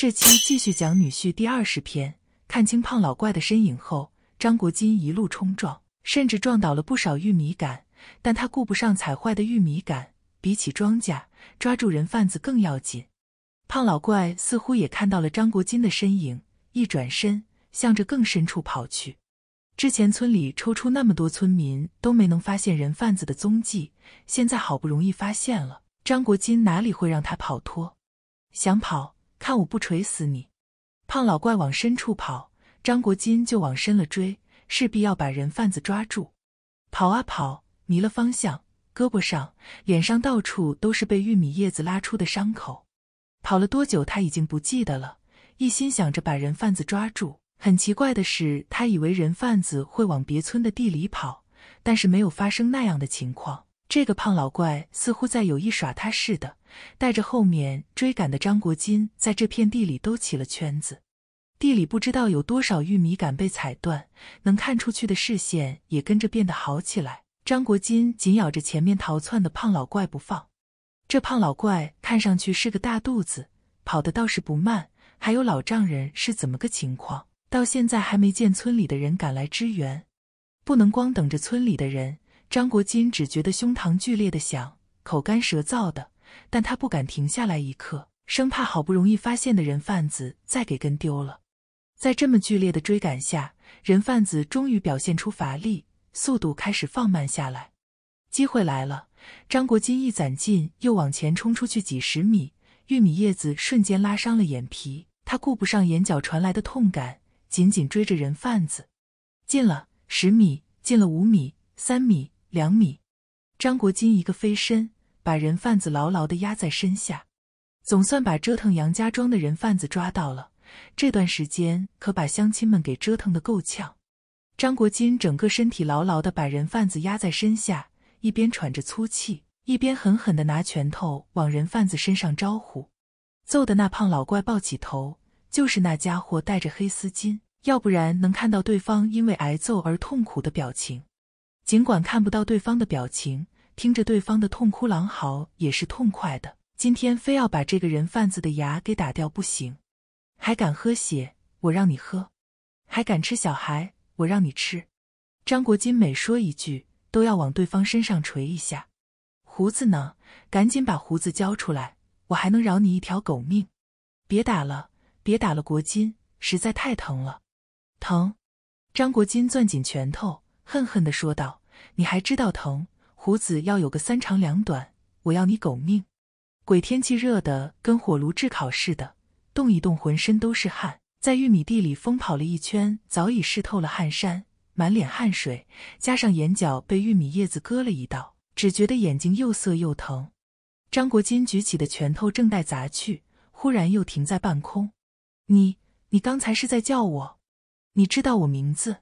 这期继续讲女婿第二十篇。看清胖老怪的身影后，张国金一路冲撞，甚至撞倒了不少玉米杆，但他顾不上踩坏的玉米杆。比起庄稼，抓住人贩子更要紧。胖老怪似乎也看到了张国金的身影，一转身向着更深处跑去。之前村里抽出那么多村民都没能发现人贩子的踪迹，现在好不容易发现了，张国金哪里会让他跑脱？想跑？看我不锤死你！胖老怪往深处跑，张国金就往深了追，势必要把人贩子抓住。跑啊跑，迷了方向，胳膊上、脸上到处都是被玉米叶子拉出的伤口。跑了多久他已经不记得了，一心想着把人贩子抓住。很奇怪的是，他以为人贩子会往别村的地里跑，但是没有发生那样的情况。这个胖老怪似乎在有意耍他似的，带着后面追赶的张国金，在这片地里兜起了圈子。地里不知道有多少玉米杆被踩断，能看出去的视线也跟着变得好起来。张国金紧咬着前面逃窜的胖老怪不放。这胖老怪看上去是个大肚子，跑的倒是不慢。还有老丈人是怎么个情况？到现在还没见村里的人赶来支援，不能光等着村里的人。张国金只觉得胸膛剧烈的响，口干舌燥的，但他不敢停下来一刻，生怕好不容易发现的人贩子再给跟丢了。在这么剧烈的追赶下，人贩子终于表现出乏力，速度开始放慢下来。机会来了，张国金一攒劲，又往前冲出去几十米，玉米叶子瞬间拉伤了眼皮。他顾不上眼角传来的痛感，紧紧追着人贩子。进了十米，进了五米，三米。两米，张国金一个飞身，把人贩子牢牢地压在身下，总算把折腾杨家庄的人贩子抓到了。这段时间可把乡亲们给折腾得够呛。张国金整个身体牢牢地把人贩子压在身下，一边喘着粗气，一边狠狠地拿拳头往人贩子身上招呼，揍的那胖老怪抱起头。就是那家伙戴着黑丝巾，要不然能看到对方因为挨揍而痛苦的表情。尽管看不到对方的表情，听着对方的痛哭狼嚎也是痛快的。今天非要把这个人贩子的牙给打掉不行！还敢喝血，我让你喝！还敢吃小孩，我让你吃！张国金每说一句，都要往对方身上捶一下。胡子呢？赶紧把胡子交出来，我还能饶你一条狗命！别打了，别打了！国金实在太疼了，疼！张国金攥紧拳头，恨恨地说道。你还知道疼？胡子要有个三长两短，我要你狗命！鬼天气热的跟火炉炙烤似的，动一动浑身都是汗。在玉米地里疯跑了一圈，早已湿透了汗衫，满脸汗水，加上眼角被玉米叶子割了一道，只觉得眼睛又涩又疼。张国金举起的拳头正待砸去，忽然又停在半空。你……你刚才是在叫我？你知道我名字？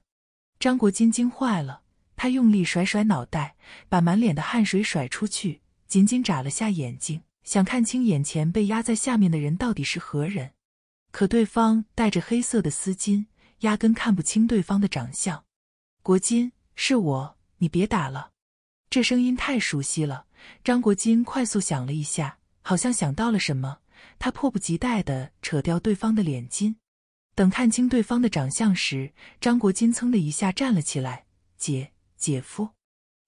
张国金惊坏了。他用力甩甩脑袋，把满脸的汗水甩出去，紧紧眨了下眼睛，想看清眼前被压在下面的人到底是何人。可对方戴着黑色的丝巾，压根看不清对方的长相。国金，是我，你别打了。这声音太熟悉了。张国金快速想了一下，好像想到了什么，他迫不及待地扯掉对方的脸巾。等看清对方的长相时，张国金噌的一下站了起来，姐。姐夫，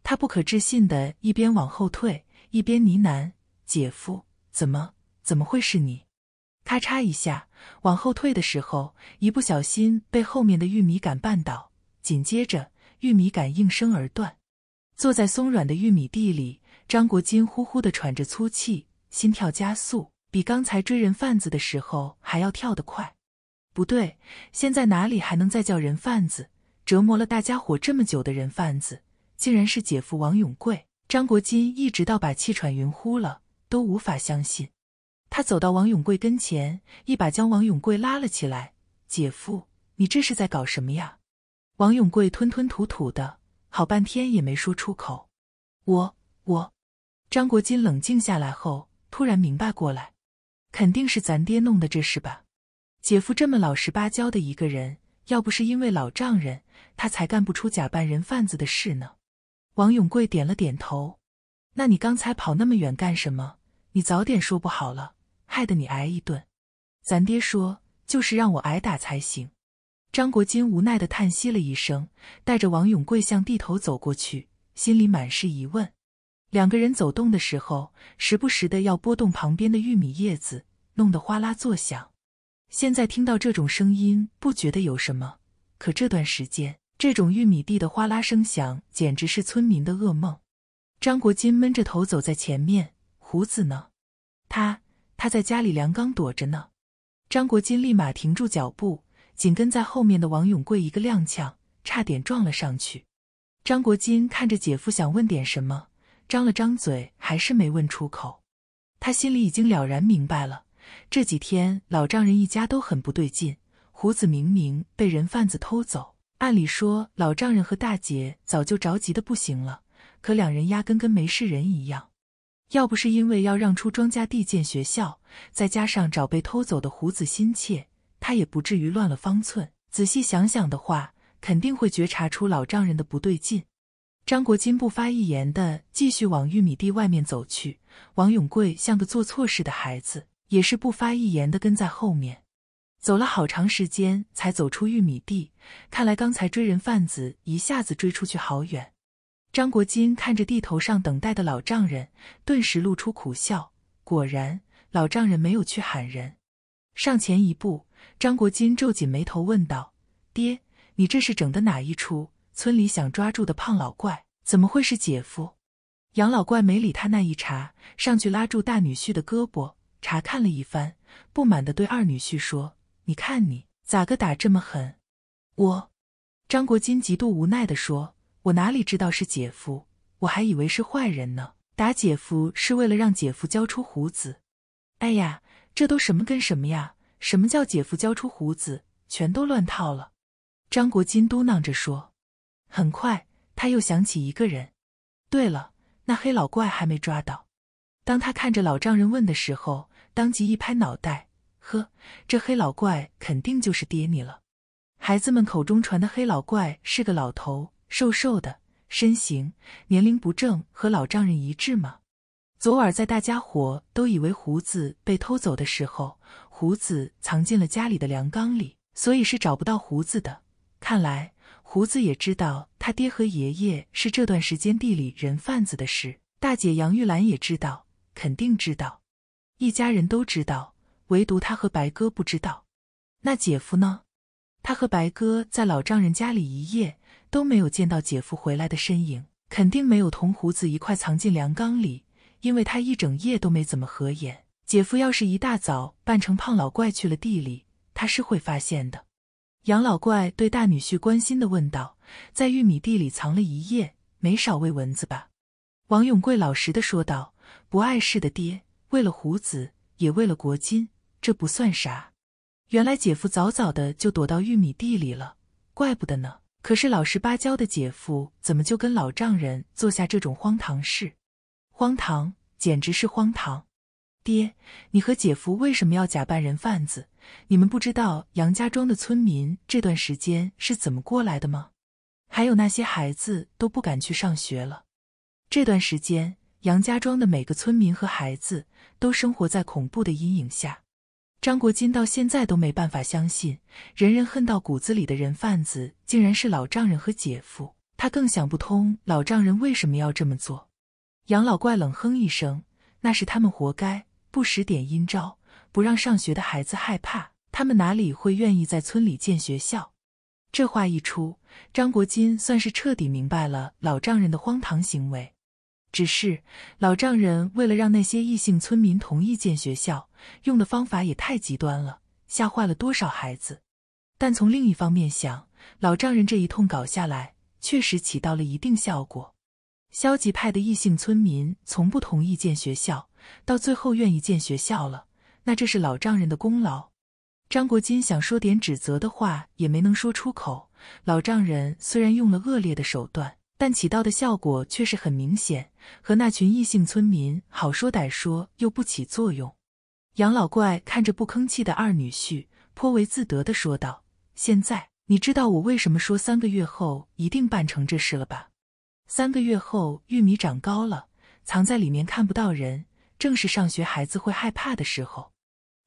他不可置信的，一边往后退，一边呢喃：“姐夫，怎么，怎么会是你？”咔嚓一下，往后退的时候，一不小心被后面的玉米杆绊倒，紧接着玉米杆应声而断。坐在松软的玉米地里，张国金呼呼的喘着粗气，心跳加速，比刚才追人贩子的时候还要跳得快。不对，现在哪里还能再叫人贩子？折磨了大家伙这么久的人贩子，竟然是姐夫王永贵。张国金一直到把气喘匀呼了，都无法相信。他走到王永贵跟前，一把将王永贵拉了起来：“姐夫，你这是在搞什么呀？”王永贵吞吞吐吐的，好半天也没说出口。我我……张国金冷静下来后，突然明白过来，肯定是咱爹弄的这事吧？姐夫这么老实巴交的一个人。要不是因为老丈人，他才干不出假扮人贩子的事呢。王永贵点了点头。那你刚才跑那么远干什么？你早点说不好了，害得你挨一顿。咱爹说，就是让我挨打才行。张国金无奈的叹息了一声，带着王永贵向地头走过去，心里满是疑问。两个人走动的时候，时不时的要拨动旁边的玉米叶子，弄得哗啦作响。现在听到这种声音不觉得有什么，可这段时间这种玉米地的哗啦声响简直是村民的噩梦。张国金闷着头走在前面，胡子呢？他他在家里梁缸躲着呢。张国金立马停住脚步，紧跟在后面的王永贵一个踉跄，差点撞了上去。张国金看着姐夫，想问点什么，张了张嘴，还是没问出口。他心里已经了然明白了。这几天老丈人一家都很不对劲，胡子明明被人贩子偷走，按理说老丈人和大姐早就着急的不行了，可两人压根跟没事人一样。要不是因为要让出庄稼地建学校，再加上找被偷走的胡子心切，他也不至于乱了方寸。仔细想想的话，肯定会觉察出老丈人的不对劲。张国金不发一言的继续往玉米地外面走去，王永贵像个做错事的孩子。也是不发一言的跟在后面，走了好长时间才走出玉米地。看来刚才追人贩子一下子追出去好远。张国金看着地头上等待的老丈人，顿时露出苦笑。果然，老丈人没有去喊人。上前一步，张国金皱紧眉头问道：“爹，你这是整的哪一出？村里想抓住的胖老怪，怎么会是姐夫？”杨老怪没理他那一茬，上去拉住大女婿的胳膊。查看了一番，不满地对二女婿说：“你看你咋个打这么狠？”我，张国金极度无奈地说：“我哪里知道是姐夫，我还以为是坏人呢。打姐夫是为了让姐夫交出胡子。”哎呀，这都什么跟什么呀？什么叫姐夫交出胡子？全都乱套了。张国金嘟囔着说。很快，他又想起一个人。对了，那黑老怪还没抓到。当他看着老丈人问的时候。当即一拍脑袋，呵，这黑老怪肯定就是爹你了。孩子们口中传的黑老怪是个老头，瘦瘦的身形，年龄不正，和老丈人一致吗？昨晚在大家伙都以为胡子被偷走的时候，胡子藏进了家里的粮缸里，所以是找不到胡子的。看来胡子也知道他爹和爷爷是这段时间地里人贩子的事。大姐杨玉兰也知道，肯定知道。一家人都知道，唯独他和白哥不知道。那姐夫呢？他和白哥在老丈人家里一夜都没有见到姐夫回来的身影，肯定没有同胡子一块藏进粮缸里，因为他一整夜都没怎么合眼。姐夫要是一大早扮成胖老怪去了地里，他是会发现的。杨老怪对大女婿关心的问道：“在玉米地里藏了一夜，没少喂蚊子吧？”王永贵老实的说道：“不碍事的，爹。”为了胡子，也为了国金，这不算啥。原来姐夫早早的就躲到玉米地里了，怪不得呢。可是老实巴交的姐夫，怎么就跟老丈人做下这种荒唐事？荒唐，简直是荒唐！爹，你和姐夫为什么要假扮人贩子？你们不知道杨家庄的村民这段时间是怎么过来的吗？还有那些孩子都不敢去上学了。这段时间。杨家庄的每个村民和孩子都生活在恐怖的阴影下。张国金到现在都没办法相信，人人恨到骨子里的人贩子竟然是老丈人和姐夫。他更想不通老丈人为什么要这么做。杨老怪冷哼一声：“那是他们活该，不使点阴招，不让上学的孩子害怕，他们哪里会愿意在村里建学校？”这话一出，张国金算是彻底明白了老丈人的荒唐行为。只是老丈人为了让那些异姓村民同意建学校，用的方法也太极端了，吓坏了多少孩子。但从另一方面想，老丈人这一通搞下来，确实起到了一定效果。消极派的异姓村民从不同意建学校，到最后愿意见学校了，那这是老丈人的功劳。张国金想说点指责的话，也没能说出口。老丈人虽然用了恶劣的手段。但起到的效果却是很明显，和那群异性村民好说歹说又不起作用。杨老怪看着不吭气的二女婿，颇为自得的说道：“现在你知道我为什么说三个月后一定办成这事了吧？三个月后玉米长高了，藏在里面看不到人，正是上学孩子会害怕的时候。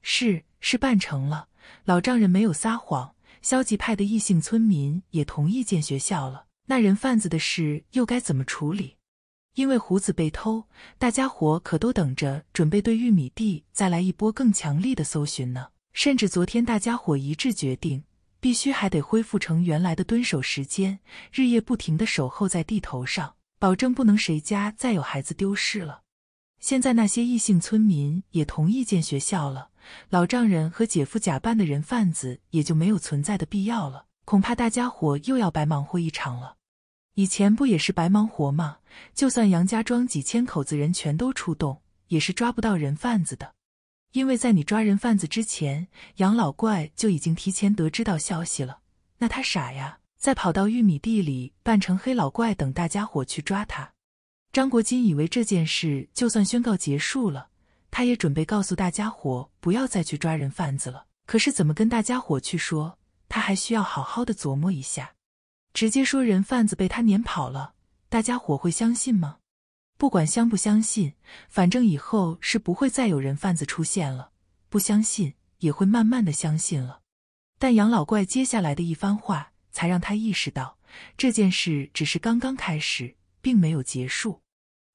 是，是办成了，老丈人没有撒谎，消极派的异性村民也同意建学校了。”那人贩子的事又该怎么处理？因为胡子被偷，大家伙可都等着准备对玉米地再来一波更强力的搜寻呢。甚至昨天大家伙一致决定，必须还得恢复成原来的蹲守时间，日夜不停的守候在地头上，保证不能谁家再有孩子丢失了。现在那些异性村民也同意建学校了，老丈人和姐夫假扮的人贩子也就没有存在的必要了。恐怕大家伙又要白忙活一场了。以前不也是白忙活吗？就算杨家庄几千口子人全都出动，也是抓不到人贩子的。因为在你抓人贩子之前，杨老怪就已经提前得知到消息了。那他傻呀？再跑到玉米地里扮成黑老怪，等大家伙去抓他。张国金以为这件事就算宣告结束了，他也准备告诉大家伙不要再去抓人贩子了。可是怎么跟大家伙去说？他还需要好好的琢磨一下，直接说人贩子被他撵跑了，大家伙会相信吗？不管相不相信，反正以后是不会再有人贩子出现了。不相信也会慢慢的相信了。但杨老怪接下来的一番话才让他意识到，这件事只是刚刚开始，并没有结束。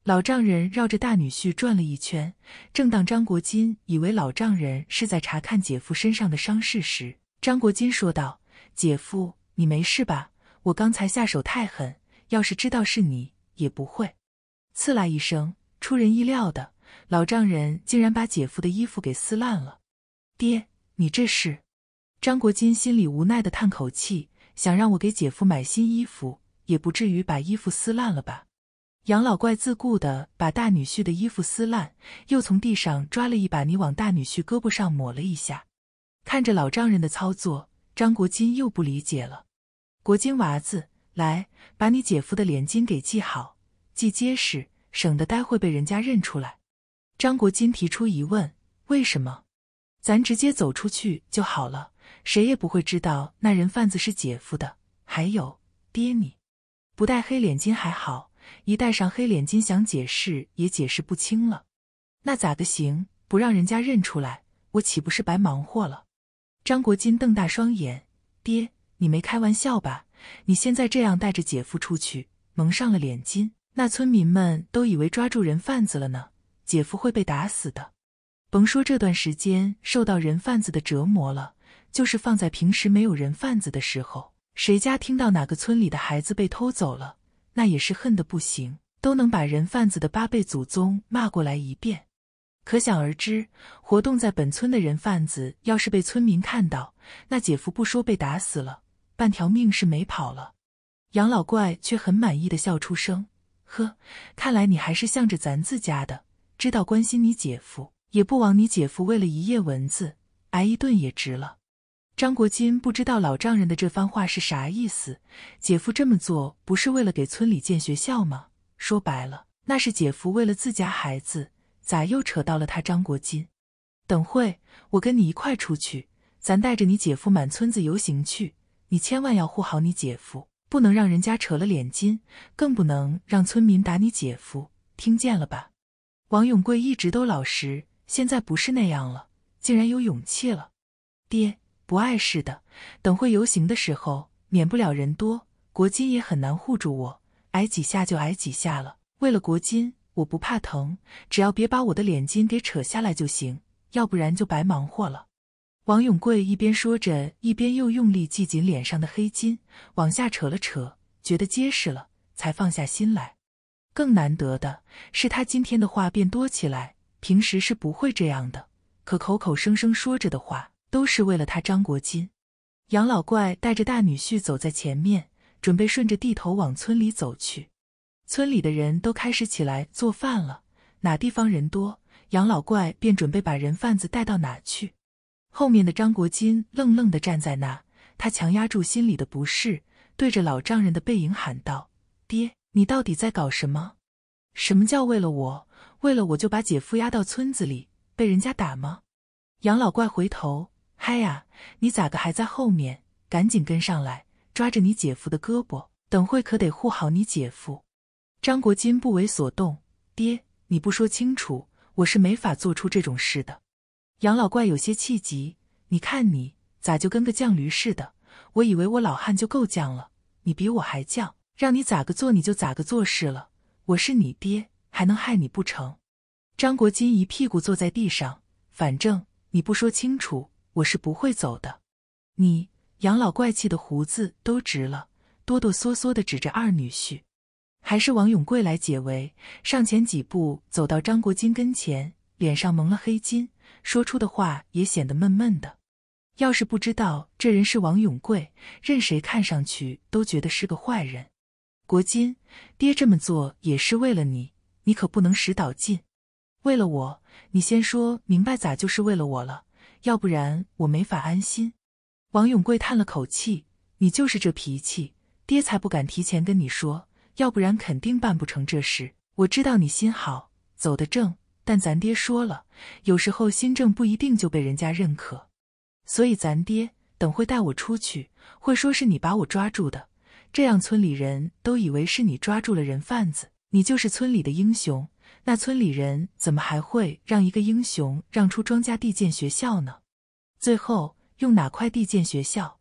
老丈人绕着大女婿转了一圈，正当张国金以为老丈人是在查看姐夫身上的伤势时。张国金说道：“姐夫，你没事吧？我刚才下手太狠，要是知道是你，也不会。”刺啦一声，出人意料的，老丈人竟然把姐夫的衣服给撕烂了。“爹，你这是？”张国金心里无奈的叹口气，想让我给姐夫买新衣服，也不至于把衣服撕烂了吧？杨老怪自顾的把大女婿的衣服撕烂，又从地上抓了一把泥往大女婿胳膊上抹了一下。看着老丈人的操作，张国金又不理解了。国金娃子，来，把你姐夫的脸巾给系好，系结实，省得待会被人家认出来。张国金提出疑问：为什么？咱直接走出去就好了，谁也不会知道那人贩子是姐夫的。还有爹，你不戴黑脸巾还好，一戴上黑脸巾，想解释也解释不清了。那咋个行？不让人家认出来，我岂不是白忙活了？张国金瞪大双眼：“爹，你没开玩笑吧？你现在这样带着姐夫出去，蒙上了脸巾，那村民们都以为抓住人贩子了呢。姐夫会被打死的。甭说这段时间受到人贩子的折磨了，就是放在平时没有人贩子的时候，谁家听到哪个村里的孩子被偷走了，那也是恨得不行，都能把人贩子的八辈祖宗骂过来一遍。”可想而知，活动在本村的人贩子，要是被村民看到，那姐夫不说被打死了，半条命是没跑了。杨老怪却很满意的笑出声：“呵，看来你还是向着咱自家的，知道关心你姐夫，也不枉你姐夫为了一夜蚊子挨一顿也值了。”张国金不知道老丈人的这番话是啥意思，姐夫这么做不是为了给村里建学校吗？说白了，那是姐夫为了自家孩子。咋又扯到了他张国金？等会我跟你一块出去，咱带着你姐夫满村子游行去。你千万要护好你姐夫，不能让人家扯了脸筋，更不能让村民打你姐夫。听见了吧？王永贵一直都老实，现在不是那样了，竟然有勇气了。爹，不碍事的。等会游行的时候，免不了人多，国金也很难护住我，挨几下就挨几下了。为了国金。我不怕疼，只要别把我的脸筋给扯下来就行，要不然就白忙活了。王永贵一边说着，一边又用力系紧脸上的黑筋，往下扯了扯，觉得结实了，才放下心来。更难得的是，他今天的话变多起来，平时是不会这样的，可口口声声说着的话，都是为了他张国金。杨老怪带着大女婿走在前面，准备顺着地头往村里走去。村里的人都开始起来做饭了，哪地方人多，杨老怪便准备把人贩子带到哪去。后面的张国金愣愣地站在那，他强压住心里的不适，对着老丈人的背影喊道：“爹，你到底在搞什么？什么叫为了我，为了我就把姐夫押到村子里被人家打吗？”杨老怪回头：“嗨呀，你咋个还在后面？赶紧跟上来，抓着你姐夫的胳膊，等会可得护好你姐夫。”张国金不为所动。爹，你不说清楚，我是没法做出这种事的。杨老怪有些气急，你看你咋就跟个犟驴似的！我以为我老汉就够犟了，你比我还犟，让你咋个做你就咋个做事了。我是你爹，还能害你不成？张国金一屁股坐在地上，反正你不说清楚，我是不会走的。你杨老怪气的胡子都直了，哆哆嗦嗦地指着二女婿。还是王永贵来解围，上前几步走到张国金跟前，脸上蒙了黑巾，说出的话也显得闷闷的。要是不知道这人是王永贵，任谁看上去都觉得是个坏人。国金，爹这么做也是为了你，你可不能使倒劲。为了我，你先说明白咋就是为了我了，要不然我没法安心。王永贵叹了口气：“你就是这脾气，爹才不敢提前跟你说。”要不然肯定办不成这事。我知道你心好，走得正，但咱爹说了，有时候心正不一定就被人家认可。所以咱爹等会带我出去，会说是你把我抓住的，这样村里人都以为是你抓住了人贩子，你就是村里的英雄。那村里人怎么还会让一个英雄让出庄稼地建学校呢？最后用哪块地建学校？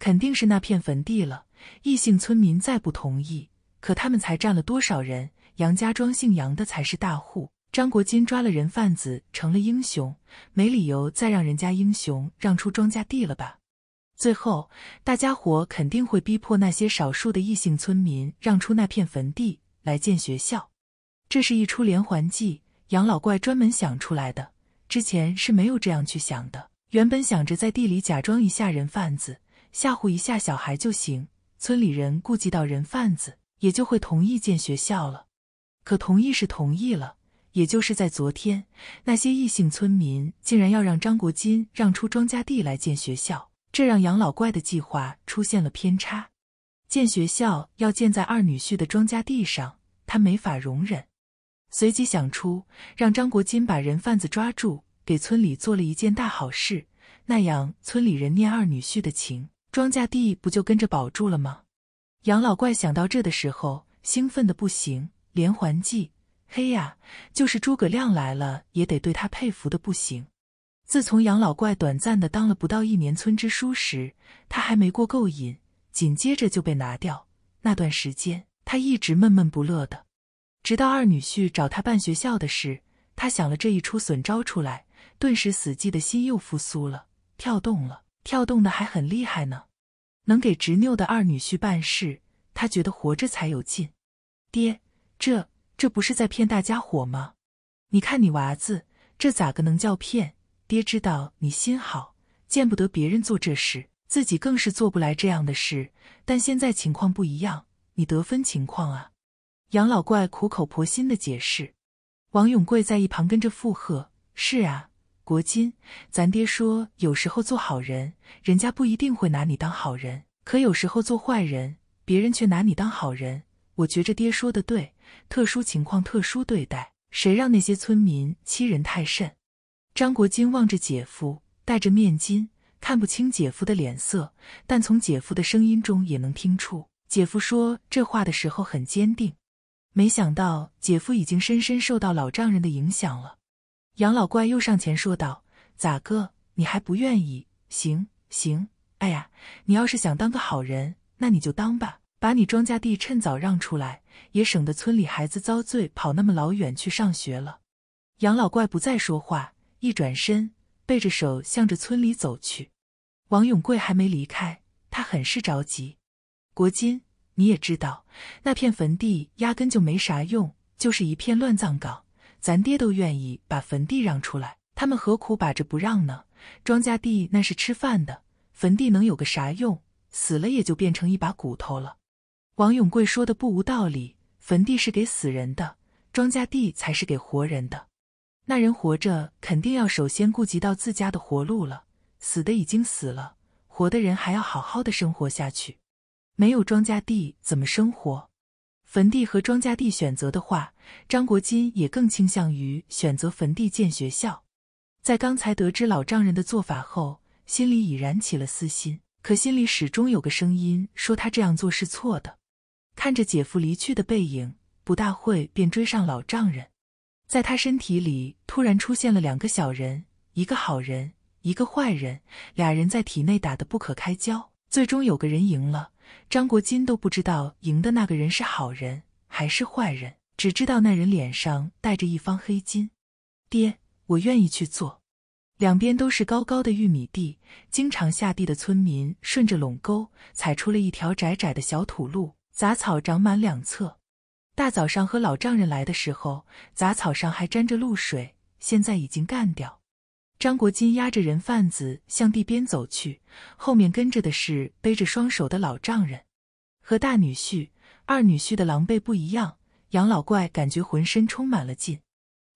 肯定是那片坟地了。异姓村民再不同意。可他们才占了多少人？杨家庄姓杨的才是大户。张国金抓了人贩子，成了英雄，没理由再让人家英雄让出庄稼地了吧？最后大家伙肯定会逼迫那些少数的异姓村民让出那片坟地来建学校。这是一出连环计，杨老怪专门想出来的。之前是没有这样去想的。原本想着在地里假装一下人贩子，吓唬一下小孩就行，村里人顾及到人贩子。也就会同意建学校了，可同意是同意了，也就是在昨天，那些异姓村民竟然要让张国金让出庄稼地来建学校，这让杨老怪的计划出现了偏差。建学校要建在二女婿的庄稼地上，他没法容忍，随即想出让张国金把人贩子抓住，给村里做了一件大好事，那样村里人念二女婿的情，庄稼地不就跟着保住了吗？杨老怪想到这的时候，兴奋的不行，连环计，嘿呀，就是诸葛亮来了也得对他佩服的不行。自从杨老怪短暂的当了不到一年村支书时，他还没过够瘾，紧接着就被拿掉。那段时间，他一直闷闷不乐的，直到二女婿找他办学校的事，他想了这一出损招出来，顿时死寂的心又复苏了，跳动了，跳动的还很厉害呢。能给执拗的二女婿办事，他觉得活着才有劲。爹，这这不是在骗大家伙吗？你看你娃子，这咋个能叫骗？爹知道你心好，见不得别人做这事，自己更是做不来这样的事。但现在情况不一样，你得分情况啊。杨老怪苦口婆心的解释，王永贵在一旁跟着附和：“是啊。”国金，咱爹说，有时候做好人，人家不一定会拿你当好人；可有时候做坏人，别人却拿你当好人。我觉着爹说的对，特殊情况特殊对待。谁让那些村民欺人太甚？张国金望着姐夫，戴着面巾，看不清姐夫的脸色，但从姐夫的声音中也能听出，姐夫说这话的时候很坚定。没想到，姐夫已经深深受到老丈人的影响了。杨老怪又上前说道：“咋个，你还不愿意？行行，哎呀，你要是想当个好人，那你就当吧，把你庄稼地趁早让出来，也省得村里孩子遭罪，跑那么老远去上学了。”杨老怪不再说话，一转身背着手向着村里走去。王永贵还没离开，他很是着急。国金，你也知道，那片坟地压根就没啥用，就是一片乱葬岗。咱爹都愿意把坟地让出来，他们何苦把着不让呢？庄稼地那是吃饭的，坟地能有个啥用？死了也就变成一把骨头了。王永贵说的不无道理，坟地是给死人的，庄稼地才是给活人的。那人活着肯定要首先顾及到自家的活路了，死的已经死了，活的人还要好好的生活下去，没有庄稼地怎么生活？坟地和庄稼地选择的话，张国金也更倾向于选择坟地建学校。在刚才得知老丈人的做法后，心里已然起了私心，可心里始终有个声音说他这样做是错的。看着姐夫离去的背影，不大会便追上老丈人。在他身体里突然出现了两个小人，一个好人，一个坏人，俩人在体内打得不可开交，最终有个人赢了。张国金都不知道赢的那个人是好人还是坏人，只知道那人脸上带着一方黑金。爹，我愿意去做。两边都是高高的玉米地，经常下地的村民顺着垄沟踩出了一条窄窄的小土路，杂草长满两侧。大早上和老丈人来的时候，杂草上还沾着露水，现在已经干掉。张国金压着人贩子向地边走去，后面跟着的是背着双手的老丈人和大女婿。二女婿的狼狈不一样，杨老怪感觉浑身充满了劲。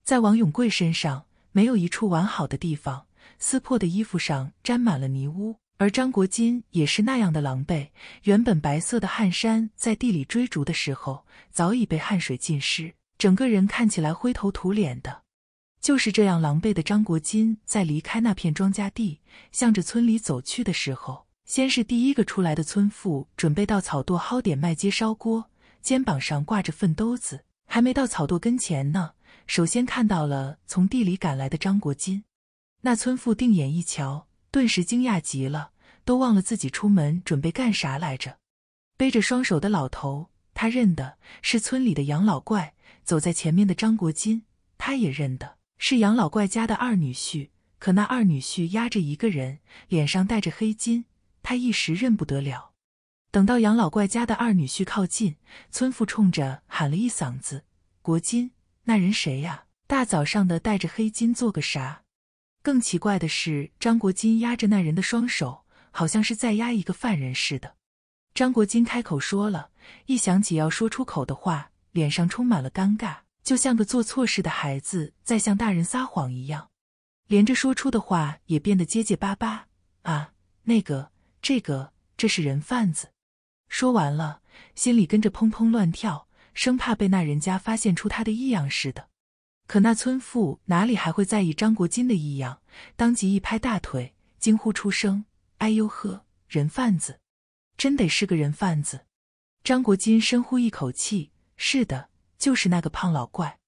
在王永贵身上，没有一处完好的地方，撕破的衣服上沾满了泥污。而张国金也是那样的狼狈，原本白色的汗衫在地里追逐的时候，早已被汗水浸湿，整个人看起来灰头土脸的。就是这样狼狈的张国金，在离开那片庄稼地，向着村里走去的时候，先是第一个出来的村妇，准备到草垛薅点麦秸烧锅，肩膀上挂着粪兜子，还没到草垛跟前呢，首先看到了从地里赶来的张国金。那村妇定眼一瞧，顿时惊讶极了，都忘了自己出门准备干啥来着。背着双手的老头，他认得是村里的杨老怪；走在前面的张国金，他也认得。是杨老怪家的二女婿，可那二女婿压着一个人，脸上带着黑金，他一时认不得了。等到杨老怪家的二女婿靠近，村妇冲着喊了一嗓子：“国金，那人谁呀？大早上的带着黑金做个啥？”更奇怪的是，张国金压着那人的双手，好像是在压一个犯人似的。张国金开口说了，一想起要说出口的话，脸上充满了尴尬。就像个做错事的孩子在向大人撒谎一样，连着说出的话也变得结结巴巴。啊，那个，这个，这是人贩子。说完了，心里跟着砰砰乱跳，生怕被那人家发现出他的异样似的。可那村妇哪里还会在意张国金的异样？当即一拍大腿，惊呼出声：“哎呦呵，人贩子，真得是个人贩子！”张国金深呼一口气：“是的。”就是那个胖老怪，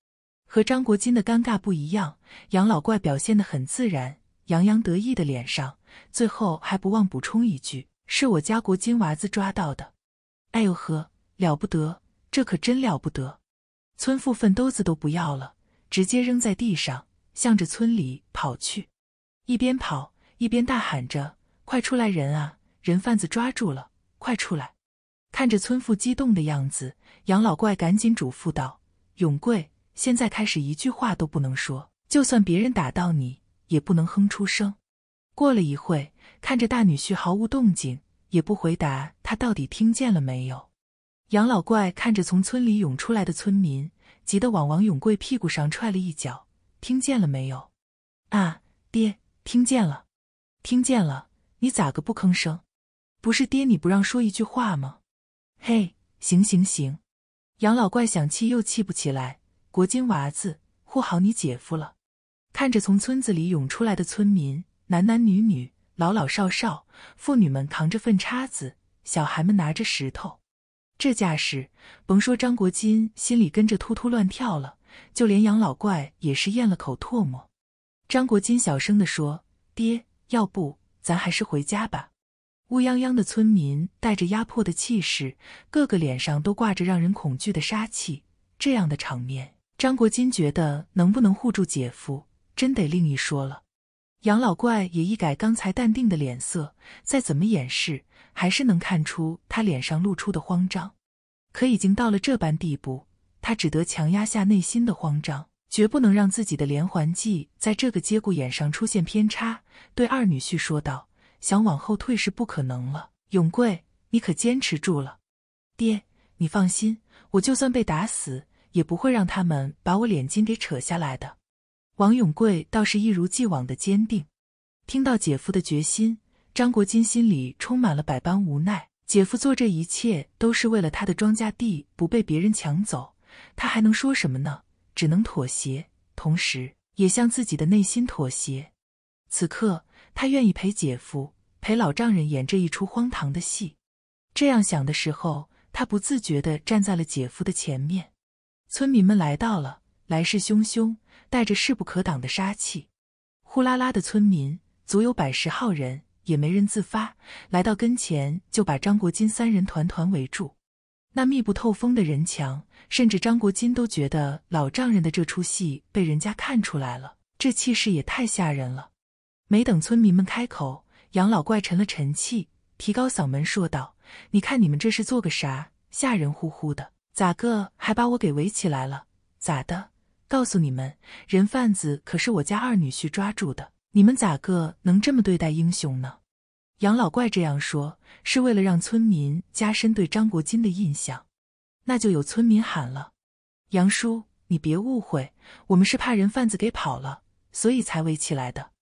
和张国金的尴尬不一样，杨老怪表现得很自然，洋洋得意的脸上，最后还不忘补充一句：“是我家国金娃子抓到的。”哎呦呵，了不得，这可真了不得！村妇粪兜子都不要了，直接扔在地上，向着村里跑去，一边跑一边大喊着：“快出来人啊！人贩子抓住了，快出来！”看着村妇激动的样子，杨老怪赶紧嘱咐道：“永贵，现在开始一句话都不能说，就算别人打到你，也不能哼出声。”过了一会，看着大女婿毫无动静，也不回答，他到底听见了没有？杨老怪看着从村里涌出来的村民，急得往王永贵屁股上踹了一脚：“听见了没有？啊，爹，听见了，听见了，你咋个不吭声？不是爹你不让说一句话吗？”嘿，行行行，杨老怪想气又气不起来。国金娃子护好你姐夫了。看着从村子里涌出来的村民，男男女女，老老少少，妇女们扛着粪叉子，小孩们拿着石头，这架势，甭说张国金心里跟着突突乱跳了，就连杨老怪也是咽了口唾沫。张国金小声的说：“爹，要不咱还是回家吧。”乌泱泱的村民带着压迫的气势，个个脸上都挂着让人恐惧的杀气。这样的场面，张国金觉得能不能护住姐夫，真得另一说了。杨老怪也一改刚才淡定的脸色，再怎么掩饰，还是能看出他脸上露出的慌张。可已经到了这般地步，他只得强压下内心的慌张，绝不能让自己的连环计在这个节骨眼上出现偏差。对二女婿说道。想往后退是不可能了，永贵，你可坚持住了。爹，你放心，我就算被打死，也不会让他们把我脸筋给扯下来的。王永贵倒是一如既往的坚定。听到姐夫的决心，张国金心里充满了百般无奈。姐夫做这一切都是为了他的庄稼地不被别人抢走，他还能说什么呢？只能妥协，同时也向自己的内心妥协。此刻。他愿意陪姐夫陪老丈人演这一出荒唐的戏。这样想的时候，他不自觉地站在了姐夫的前面。村民们来到了，来势汹汹，带着势不可挡的杀气，呼啦啦的村民足有百十号人，也没人自发来到跟前，就把张国金三人团团围住。那密不透风的人墙，甚至张国金都觉得老丈人的这出戏被人家看出来了，这气势也太吓人了。没等村民们开口，杨老怪沉了沉气，提高嗓门说道：“你看你们这是做个啥？吓人呼呼的，咋个还把我给围起来了？咋的？告诉你们，人贩子可是我家二女婿抓住的，你们咋个能这么对待英雄呢？”杨老怪这样说，是为了让村民加深对张国金的印象。那就有村民喊了：“杨叔，你别误会，我们是怕人贩子给跑了，所以才围起来的。”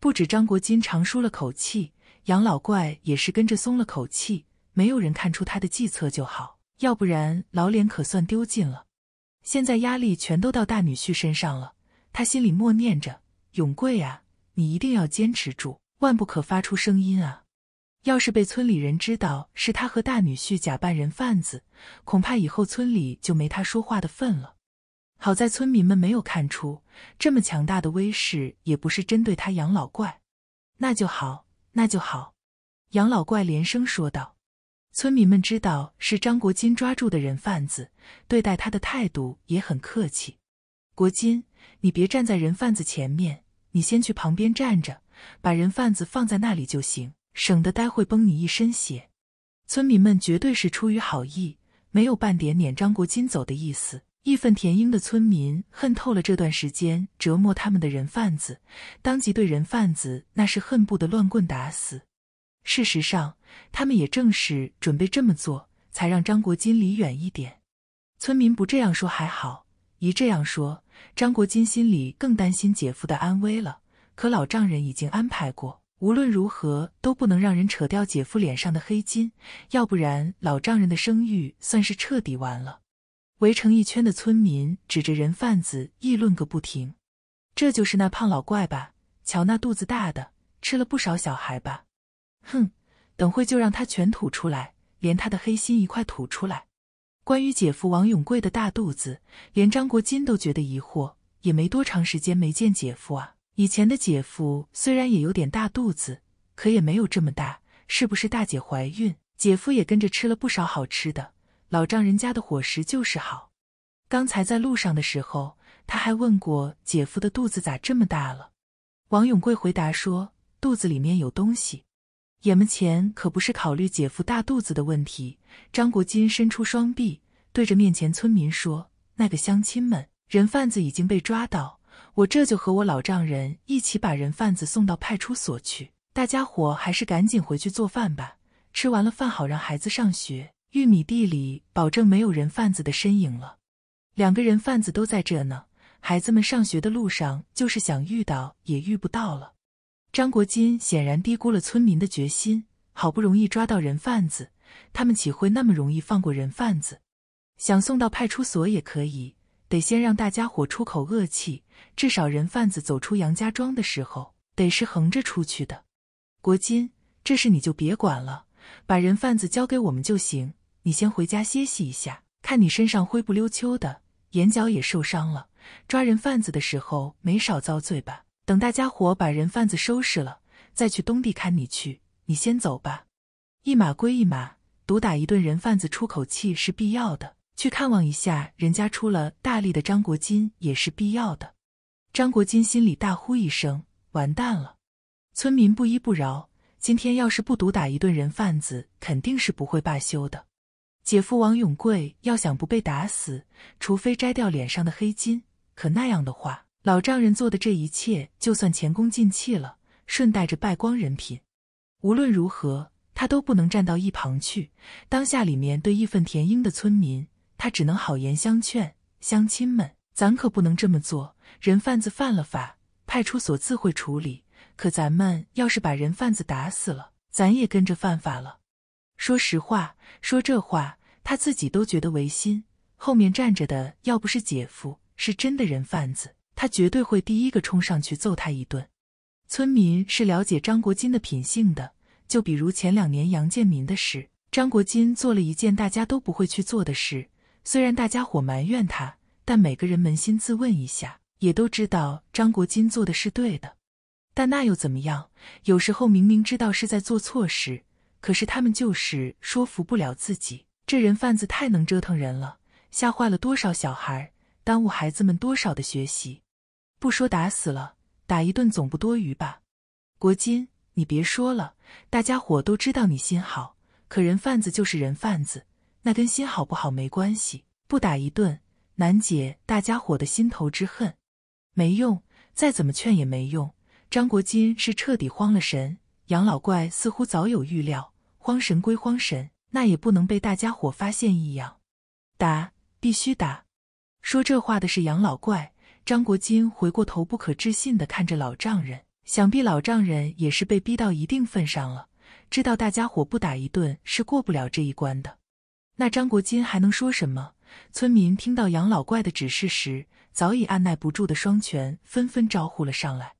不止张国金长舒了口气，杨老怪也是跟着松了口气。没有人看出他的计策就好，要不然老脸可算丢尽了。现在压力全都到大女婿身上了，他心里默念着：“永贵啊，你一定要坚持住，万不可发出声音啊！要是被村里人知道是他和大女婿假扮人贩子，恐怕以后村里就没他说话的份了。”好在村民们没有看出这么强大的威势，也不是针对他养老怪，那就好，那就好。杨老怪连声说道。村民们知道是张国金抓住的人贩子，对待他的态度也很客气。国金，你别站在人贩子前面，你先去旁边站着，把人贩子放在那里就行，省得待会崩你一身血。村民们绝对是出于好意，没有半点撵张国金走的意思。义愤填膺的村民恨透了这段时间折磨他们的人贩子，当即对人贩子那是恨不得乱棍打死。事实上，他们也正是准备这么做，才让张国金离远一点。村民不这样说还好，一这样说，张国金心里更担心姐夫的安危了。可老丈人已经安排过，无论如何都不能让人扯掉姐夫脸上的黑筋，要不然老丈人的声誉算是彻底完了。围成一圈的村民指着人贩子议论个不停：“这就是那胖老怪吧？瞧那肚子大的，吃了不少小孩吧？”“哼，等会就让他全吐出来，连他的黑心一块吐出来。”关于姐夫王永贵的大肚子，连张国金都觉得疑惑。也没多长时间没见姐夫啊，以前的姐夫虽然也有点大肚子，可也没有这么大。是不是大姐怀孕，姐夫也跟着吃了不少好吃的？老丈人家的伙食就是好。刚才在路上的时候，他还问过姐夫的肚子咋这么大了。王永贵回答说：“肚子里面有东西。”眼门前可不是考虑姐夫大肚子的问题。张国金伸出双臂，对着面前村民说：“那个乡亲们，人贩子已经被抓到，我这就和我老丈人一起把人贩子送到派出所去。大家伙还是赶紧回去做饭吧，吃完了饭好让孩子上学。”玉米地里，保证没有人贩子的身影了。两个人贩子都在这呢，孩子们上学的路上就是想遇到也遇不到了。张国金显然低估了村民的决心，好不容易抓到人贩子，他们岂会那么容易放过人贩子？想送到派出所也可以，得先让大家伙出口恶气。至少人贩子走出杨家庄的时候，得是横着出去的。国金，这事你就别管了，把人贩子交给我们就行。你先回家歇息一下，看你身上灰不溜秋的，眼角也受伤了。抓人贩子的时候没少遭罪吧？等大家伙把人贩子收拾了，再去东地看你去。你先走吧。一码归一码，毒打一顿人贩子出口气是必要的，去看望一下人家出了大力的张国金也是必要的。张国金心里大呼一声：完蛋了！村民不依不饶，今天要是不毒打一顿人贩子，肯定是不会罢休的。姐夫王永贵要想不被打死，除非摘掉脸上的黑金。可那样的话，老丈人做的这一切就算前功尽弃了，顺带着败光人品。无论如何，他都不能站到一旁去。当下里面对义愤填膺的村民，他只能好言相劝：“乡亲们，咱可不能这么做。人贩子犯了法，派出所自会处理。可咱们要是把人贩子打死了，咱也跟着犯法了。”说实话，说这话。他自己都觉得违心，后面站着的要不是姐夫，是真的人贩子，他绝对会第一个冲上去揍他一顿。村民是了解张国金的品性的，就比如前两年杨建民的事，张国金做了一件大家都不会去做的事，虽然大家伙埋怨他，但每个人扪心自问一下，也都知道张国金做的是对的。但那又怎么样？有时候明明知道是在做错事，可是他们就是说服不了自己。这人贩子太能折腾人了，吓坏了多少小孩，耽误孩子们多少的学习。不说打死了，打一顿总不多余吧？国金，你别说了，大家伙都知道你心好，可人贩子就是人贩子，那跟心好不好没关系。不打一顿，难解大家伙的心头之恨。没用，再怎么劝也没用。张国金是彻底慌了神，杨老怪似乎早有预料，慌神归慌神。那也不能被大家伙发现异样，打，必须打。说这话的是杨老怪。张国金回过头，不可置信地看着老丈人。想必老丈人也是被逼到一定份上了，知道大家伙不打一顿是过不了这一关的。那张国金还能说什么？村民听到杨老怪的指示时，早已按耐不住的双拳纷纷招呼了上来，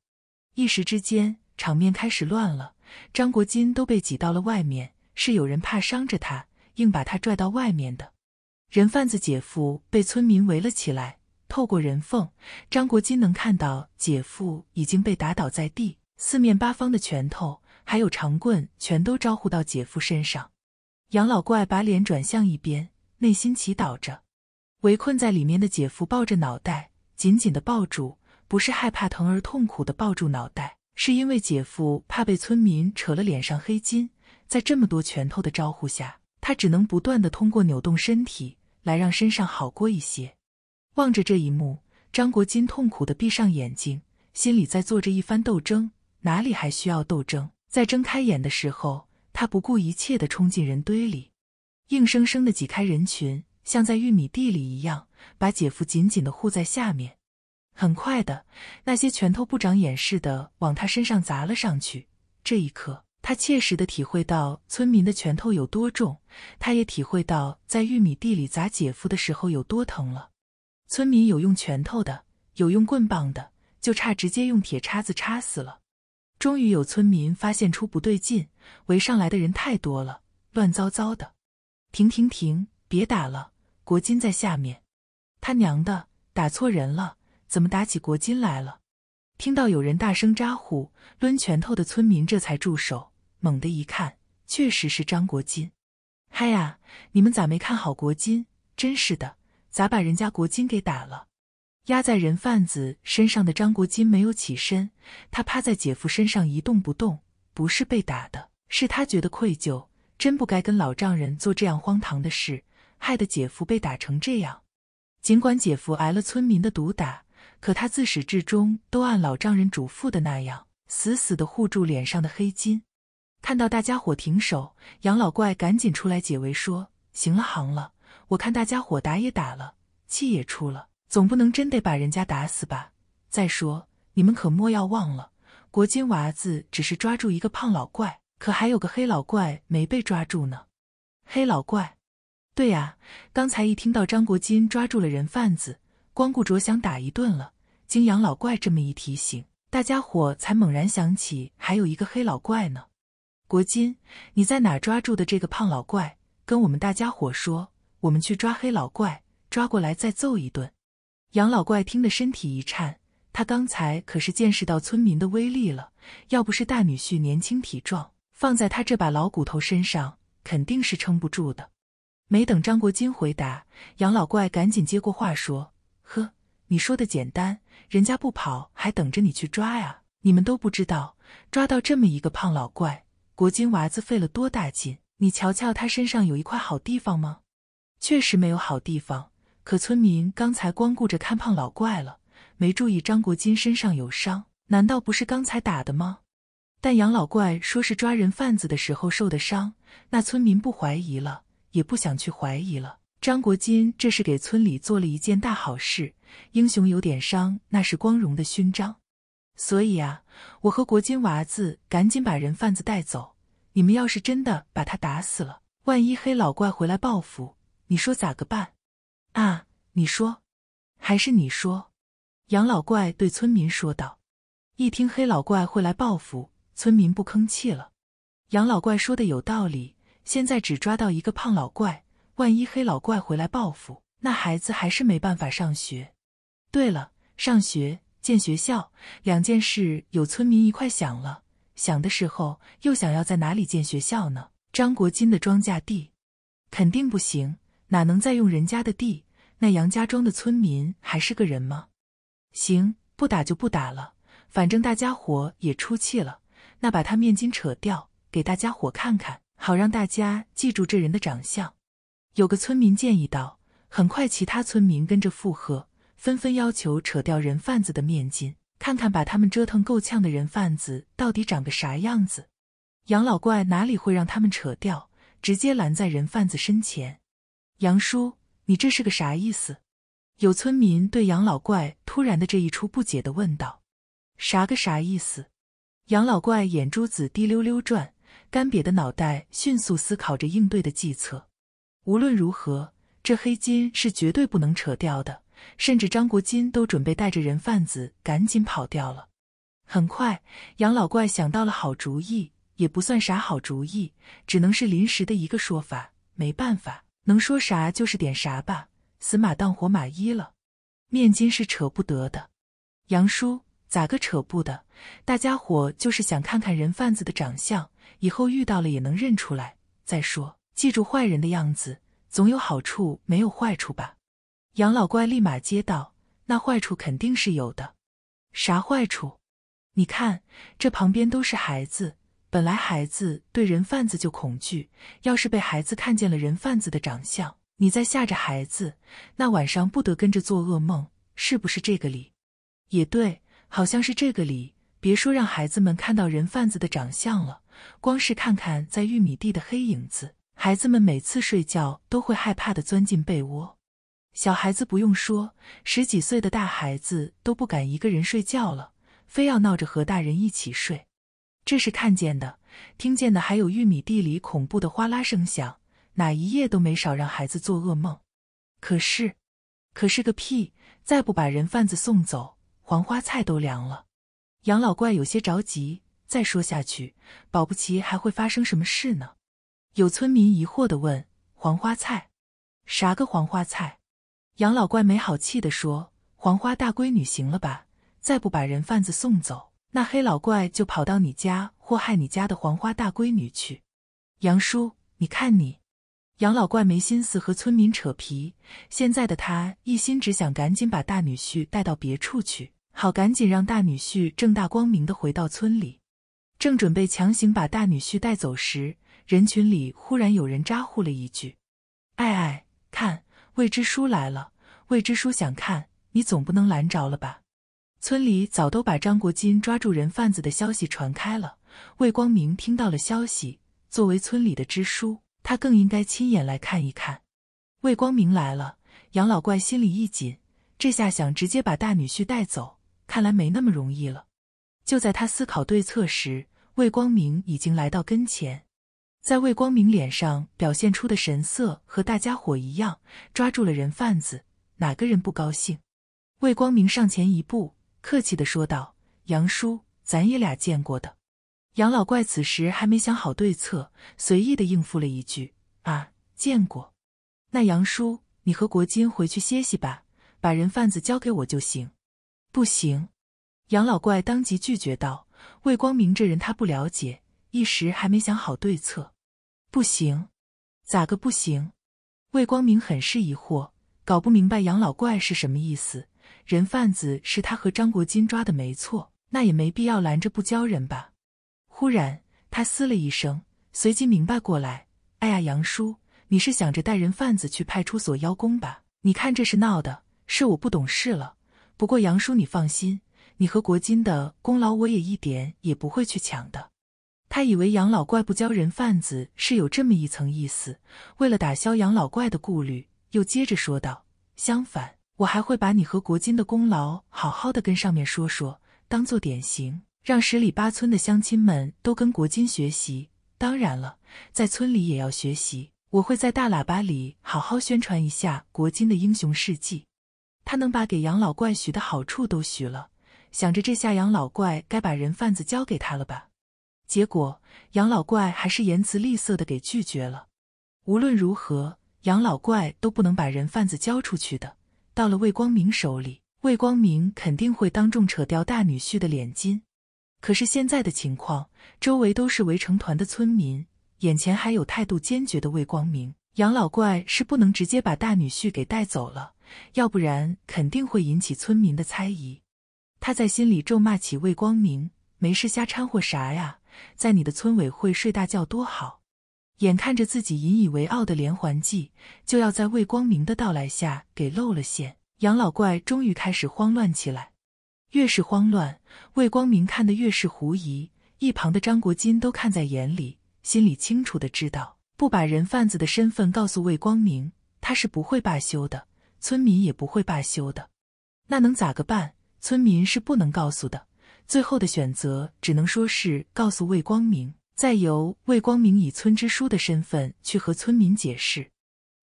一时之间，场面开始乱了。张国金都被挤到了外面。是有人怕伤着他，硬把他拽到外面的。人贩子姐夫被村民围了起来，透过人缝，张国金能看到姐夫已经被打倒在地，四面八方的拳头还有长棍全都招呼到姐夫身上。杨老怪把脸转向一边，内心祈祷着。围困在里面的姐夫抱着脑袋，紧紧的抱住，不是害怕疼而痛苦的抱住脑袋，是因为姐夫怕被村民扯了脸上黑筋。在这么多拳头的招呼下，他只能不断的通过扭动身体来让身上好过一些。望着这一幕，张国金痛苦的闭上眼睛，心里在做着一番斗争。哪里还需要斗争？在睁开眼的时候，他不顾一切的冲进人堆里，硬生生的挤开人群，像在玉米地里一样，把姐夫紧紧的护在下面。很快的，那些拳头不长眼似的往他身上砸了上去。这一刻。他切实的体会到村民的拳头有多重，他也体会到在玉米地里砸姐夫的时候有多疼了。村民有用拳头的，有用棍棒的，就差直接用铁叉子插死了。终于有村民发现出不对劲，围上来的人太多了，乱糟糟的。停停停，别打了！国金在下面！他娘的，打错人了，怎么打起国金来了？听到有人大声咋呼，抡拳头的村民这才住手。猛地一看，确实是张国金。嗨呀，你们咋没看好国金？真是的，咋把人家国金给打了？压在人贩子身上的张国金没有起身，他趴在姐夫身上一动不动。不是被打的，是他觉得愧疚，真不该跟老丈人做这样荒唐的事，害得姐夫被打成这样。尽管姐夫挨了村民的毒打，可他自始至终都按老丈人嘱咐的那样，死死的护住脸上的黑金。看到大家伙停手，杨老怪赶紧出来解围，说：“行了，行了，我看大家伙打也打了，气也出了，总不能真得把人家打死吧？再说你们可莫要忘了，国金娃子只是抓住一个胖老怪，可还有个黑老怪没被抓住呢。”黑老怪，对呀，刚才一听到张国金抓住了人贩子，光顾着想打一顿了。经杨老怪这么一提醒，大家伙才猛然想起，还有一个黑老怪呢。国金，你在哪抓住的这个胖老怪？跟我们大家伙说，我们去抓黑老怪，抓过来再揍一顿。杨老怪听得身体一颤，他刚才可是见识到村民的威力了。要不是大女婿年轻体壮，放在他这把老骨头身上，肯定是撑不住的。没等张国金回答，杨老怪赶紧接过话说：“呵，你说的简单，人家不跑，还等着你去抓呀！你们都不知道，抓到这么一个胖老怪。”国金娃子费了多大劲？你瞧瞧，他身上有一块好地方吗？确实没有好地方。可村民刚才光顾着看胖老怪了，没注意张国金身上有伤。难道不是刚才打的吗？但杨老怪说是抓人贩子的时候受的伤。那村民不怀疑了，也不想去怀疑了。张国金这是给村里做了一件大好事。英雄有点伤，那是光荣的勋章。所以啊，我和国金娃子赶紧把人贩子带走。你们要是真的把他打死了，万一黑老怪回来报复，你说咋个办？啊？你说？还是你说？杨老怪对村民说道。一听黑老怪会来报复，村民不吭气了。杨老怪说的有道理，现在只抓到一个胖老怪，万一黑老怪回来报复，那孩子还是没办法上学。对了，上学。建学校，两件事有村民一块想了。想的时候，又想要在哪里建学校呢？张国金的庄稼地，肯定不行，哪能再用人家的地？那杨家庄的村民还是个人吗？行，不打就不打了，反正大家伙也出气了。那把他面巾扯掉，给大家伙看看，好让大家记住这人的长相。有个村民建议道，很快其他村民跟着附和。纷纷要求扯掉人贩子的面巾，看看把他们折腾够呛的人贩子到底长个啥样子。杨老怪哪里会让他们扯掉，直接拦在人贩子身前。杨叔，你这是个啥意思？有村民对杨老怪突然的这一出不解的问道：“啥个啥意思？”杨老怪眼珠子滴溜溜转，干瘪的脑袋迅速思考着应对的计策。无论如何，这黑巾是绝对不能扯掉的。甚至张国金都准备带着人贩子赶紧跑掉了。很快，杨老怪想到了好主意，也不算啥好主意，只能是临时的一个说法。没办法，能说啥就是点啥吧，死马当活马医了。面筋是扯不得的。杨叔，咋个扯不得？大家伙就是想看看人贩子的长相，以后遇到了也能认出来。再说，记住坏人的样子，总有好处，没有坏处吧？杨老怪立马接道：“那坏处肯定是有的，啥坏处？你看这旁边都是孩子，本来孩子对人贩子就恐惧，要是被孩子看见了人贩子的长相，你再吓着孩子，那晚上不得跟着做噩梦？是不是这个理？也对，好像是这个理。别说让孩子们看到人贩子的长相了，光是看看在玉米地的黑影子，孩子们每次睡觉都会害怕的钻进被窝。”小孩子不用说，十几岁的大孩子都不敢一个人睡觉了，非要闹着和大人一起睡。这是看见的，听见的，还有玉米地里恐怖的哗啦声响，哪一夜都没少让孩子做噩梦。可是，可是个屁！再不把人贩子送走，黄花菜都凉了。杨老怪有些着急，再说下去，保不齐还会发生什么事呢？有村民疑惑地问：“黄花菜？啥个黄花菜？”杨老怪没好气地说：“黄花大闺女，行了吧？再不把人贩子送走，那黑老怪就跑到你家祸害你家的黄花大闺女去。”杨叔，你看你。杨老怪没心思和村民扯皮，现在的他一心只想赶紧把大女婿带到别处去，好赶紧让大女婿正大光明地回到村里。正准备强行把大女婿带走时，人群里忽然有人咋呼了一句：“哎哎，看！”未知书来了，未知书想看，你总不能拦着了吧？村里早都把张国金抓住人贩子的消息传开了，魏光明听到了消息，作为村里的支书，他更应该亲眼来看一看。魏光明来了，杨老怪心里一紧，这下想直接把大女婿带走，看来没那么容易了。就在他思考对策时，魏光明已经来到跟前。在魏光明脸上表现出的神色和大家伙一样，抓住了人贩子，哪个人不高兴？魏光明上前一步，客气的说道：“杨叔，咱爷俩见过的。”杨老怪此时还没想好对策，随意的应付了一句：“啊，见过。”那杨叔，你和国金回去歇息吧，把人贩子交给我就行。不行，杨老怪当即拒绝道：“魏光明这人，他不了解。”一时还没想好对策，不行，咋个不行？魏光明很是疑惑，搞不明白杨老怪是什么意思。人贩子是他和张国金抓的没错，那也没必要拦着不交人吧？忽然他嘶了一声，随即明白过来：“哎呀，杨叔，你是想着带人贩子去派出所邀功吧？你看这是闹的，是我不懂事了。不过杨叔，你放心，你和国金的功劳我也一点也不会去抢的。”他以为杨老怪不教人贩子是有这么一层意思。为了打消杨老怪的顾虑，又接着说道：“相反，我还会把你和国金的功劳好好的跟上面说说，当做典型，让十里八村的乡亲们都跟国金学习。当然了，在村里也要学习，我会在大喇叭里好好宣传一下国金的英雄事迹。”他能把给杨老怪许的好处都许了，想着这下杨老怪该把人贩子交给他了吧。结果养老怪还是言辞吝色的给拒绝了。无论如何，养老怪都不能把人贩子交出去的。到了魏光明手里，魏光明肯定会当众扯掉大女婿的脸筋。可是现在的情况，周围都是围成团的村民，眼前还有态度坚决的魏光明，养老怪是不能直接把大女婿给带走了，要不然肯定会引起村民的猜疑。他在心里咒骂起魏光明：没事瞎掺和啥呀？在你的村委会睡大觉多好！眼看着自己引以为傲的连环计就要在魏光明的到来下给露了馅，杨老怪终于开始慌乱起来。越是慌乱，魏光明看的越是狐疑。一旁的张国金都看在眼里，心里清楚的知道，不把人贩子的身份告诉魏光明，他是不会罢休的，村民也不会罢休的。那能咋个办？村民是不能告诉的。最后的选择只能说是告诉魏光明，再由魏光明以村支书的身份去和村民解释。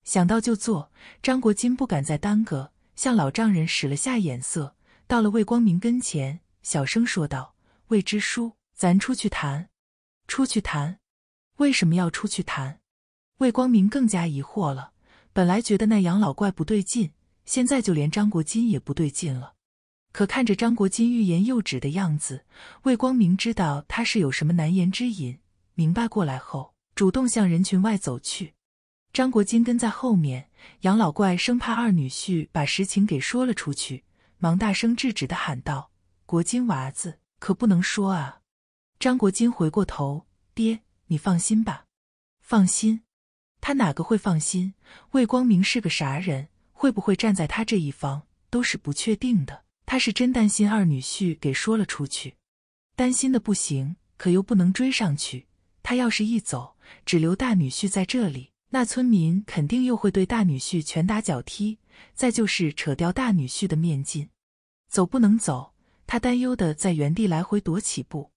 想到就做，张国金不敢再耽搁，向老丈人使了下眼色，到了魏光明跟前，小声说道：“魏支书，咱出去谈。”“出去谈？”“为什么要出去谈？”魏光明更加疑惑了。本来觉得那杨老怪不对劲，现在就连张国金也不对劲了。可看着张国金欲言又止的样子，魏光明知道他是有什么难言之隐。明白过来后，主动向人群外走去。张国金跟在后面。杨老怪生怕二女婿把实情给说了出去，忙大声制止的喊道：“国金娃子，可不能说啊！”张国金回过头：“爹，你放心吧。”“放心？”他哪个会放心？魏光明是个啥人？会不会站在他这一方，都是不确定的。他是真担心二女婿给说了出去，担心的不行，可又不能追上去。他要是一走，只留大女婿在这里，那村民肯定又会对大女婿拳打脚踢。再就是扯掉大女婿的面巾，走不能走。他担忧的在原地来回踱起步。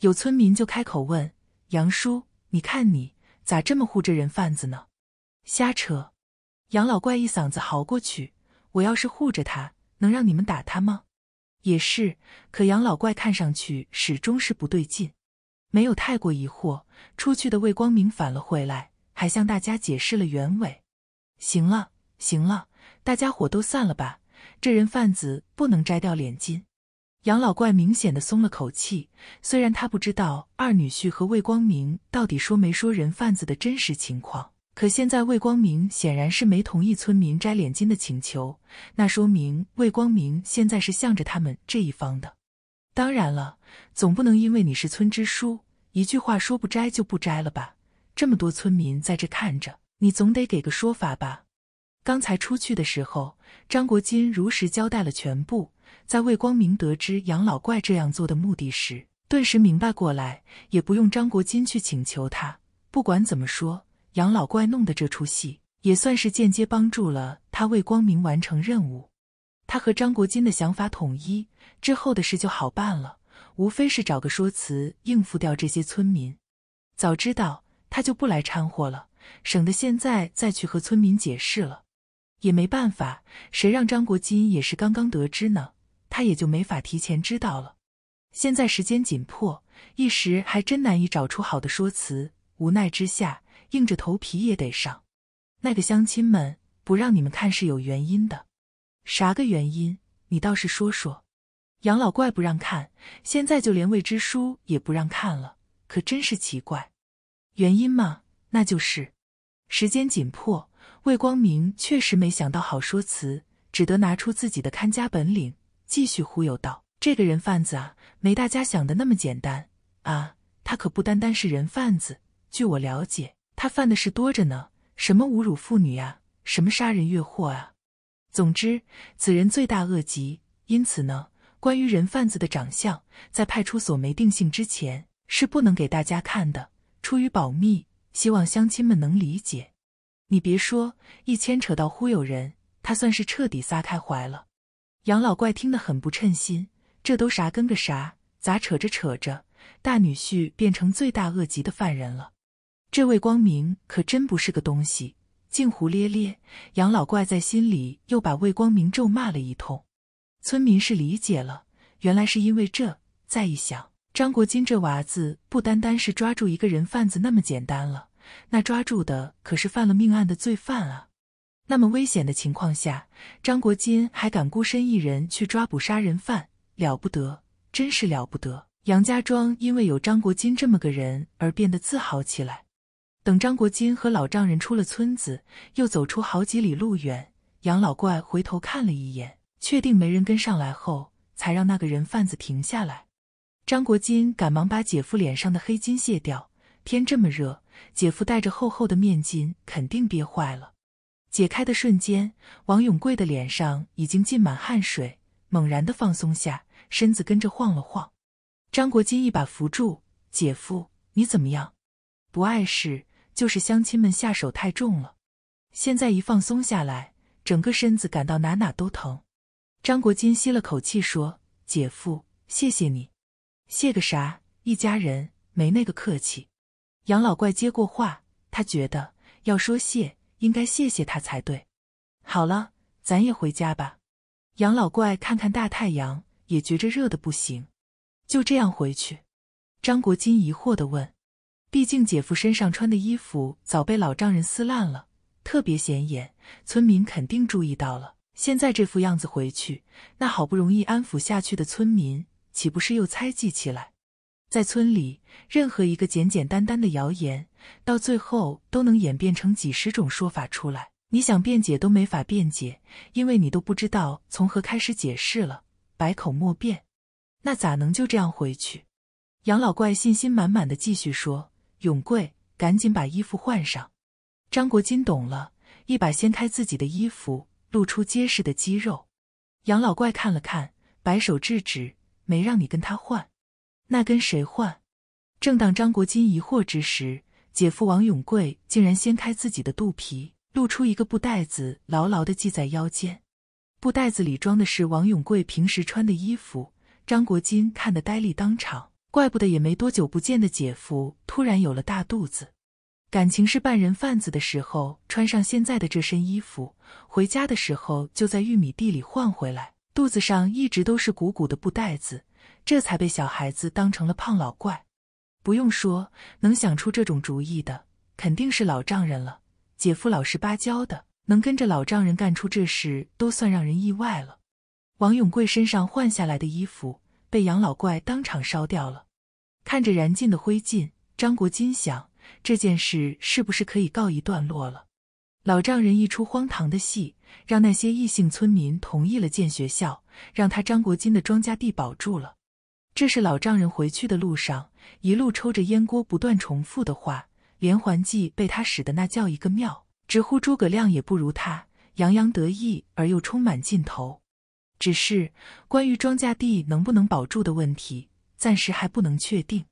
有村民就开口问：“杨叔，你看你咋这么护着人贩子呢？”“瞎扯！”杨老怪一嗓子嚎过去：“我要是护着他。”能让你们打他吗？也是，可杨老怪看上去始终是不对劲，没有太过疑惑。出去的魏光明返了回来，还向大家解释了原委。行了，行了，大家伙都散了吧。这人贩子不能摘掉脸巾。杨老怪明显的松了口气，虽然他不知道二女婿和魏光明到底说没说人贩子的真实情况。可现在，魏光明显然是没同意村民摘脸巾的请求，那说明魏光明现在是向着他们这一方的。当然了，总不能因为你是村支书，一句话说不摘就不摘了吧？这么多村民在这看着，你总得给个说法吧？刚才出去的时候，张国金如实交代了全部。在魏光明得知杨老怪这样做的目的时，顿时明白过来，也不用张国金去请求他。不管怎么说。杨老怪弄的这出戏，也算是间接帮助了他为光明完成任务。他和张国金的想法统一之后的事就好办了，无非是找个说辞应付掉这些村民。早知道他就不来掺和了，省得现在再去和村民解释了。也没办法，谁让张国金也是刚刚得知呢？他也就没法提前知道了。现在时间紧迫，一时还真难以找出好的说辞。无奈之下。硬着头皮也得上，那个乡亲们不让你们看是有原因的，啥个原因？你倒是说说。养老怪不让看，现在就连未知书也不让看了，可真是奇怪。原因嘛，那就是时间紧迫。魏光明确实没想到好说辞，只得拿出自己的看家本领，继续忽悠道：“这个人贩子啊，没大家想的那么简单啊，他可不单单是人贩子。据我了解。”他犯的事多着呢，什么侮辱妇女啊，什么杀人越货啊，总之此人罪大恶极。因此呢，关于人贩子的长相，在派出所没定性之前是不能给大家看的，出于保密，希望乡亲们能理解。你别说，一牵扯到忽悠人，他算是彻底撒开怀了。杨老怪听得很不称心，这都啥跟个啥？咋扯着扯着，大女婿变成罪大恶极的犯人了？这魏光明可真不是个东西，竟胡咧咧！杨老怪在心里又把魏光明咒骂了一通。村民是理解了，原来是因为这。再一想，张国金这娃子不单单是抓住一个人贩子那么简单了，那抓住的可是犯了命案的罪犯啊！那么危险的情况下，张国金还敢孤身一人去抓捕杀人犯，了不得，真是了不得！杨家庄因为有张国金这么个人而变得自豪起来。等张国金和老丈人出了村子，又走出好几里路远，杨老怪回头看了一眼，确定没人跟上来后，才让那个人贩子停下来。张国金赶忙把姐夫脸上的黑巾卸掉，天这么热，姐夫戴着厚厚的面巾，肯定憋坏了。解开的瞬间，王永贵的脸上已经浸满汗水，猛然的放松下，身子跟着晃了晃。张国金一把扶住姐夫：“你怎么样？不碍事。”就是乡亲们下手太重了，现在一放松下来，整个身子感到哪哪都疼。张国金吸了口气说：“姐夫，谢谢你，谢个啥？一家人没那个客气。”杨老怪接过话，他觉得要说谢，应该谢谢他才对。好了，咱也回家吧。杨老怪看看大太阳，也觉着热的不行，就这样回去。张国金疑惑的问。毕竟，姐夫身上穿的衣服早被老丈人撕烂了，特别显眼，村民肯定注意到了。现在这副样子回去，那好不容易安抚下去的村民，岂不是又猜忌起来？在村里，任何一个简简单单的谣言，到最后都能演变成几十种说法出来。你想辩解都没法辩解，因为你都不知道从何开始解释了，百口莫辩。那咋能就这样回去？杨老怪信心满满的继续说。永贵赶紧把衣服换上，张国金懂了一把掀开自己的衣服，露出结实的肌肉。杨老怪看了看，摆手制止，没让你跟他换。那跟谁换？正当张国金疑惑之时，姐夫王永贵竟然掀开自己的肚皮，露出一个布袋子，牢牢的系在腰间。布袋子里装的是王永贵平时穿的衣服。张国金看得呆立当场。怪不得也没多久不见的姐夫突然有了大肚子，感情是半人贩子的时候穿上现在的这身衣服，回家的时候就在玉米地里换回来，肚子上一直都是鼓鼓的布袋子，这才被小孩子当成了胖老怪。不用说，能想出这种主意的肯定是老丈人了。姐夫老实巴交的，能跟着老丈人干出这事都算让人意外了。王永贵身上换下来的衣服被杨老怪当场烧掉了。看着燃尽的灰烬，张国金想：这件事是不是可以告一段落了？老丈人一出荒唐的戏，让那些异姓村民同意了建学校，让他张国金的庄稼地保住了。这是老丈人回去的路上，一路抽着烟锅不断重复的话，连环计被他使得那叫一个妙，直呼诸葛亮也不如他，洋洋得意而又充满劲头。只是关于庄稼地能不能保住的问题。暂时还不能确定。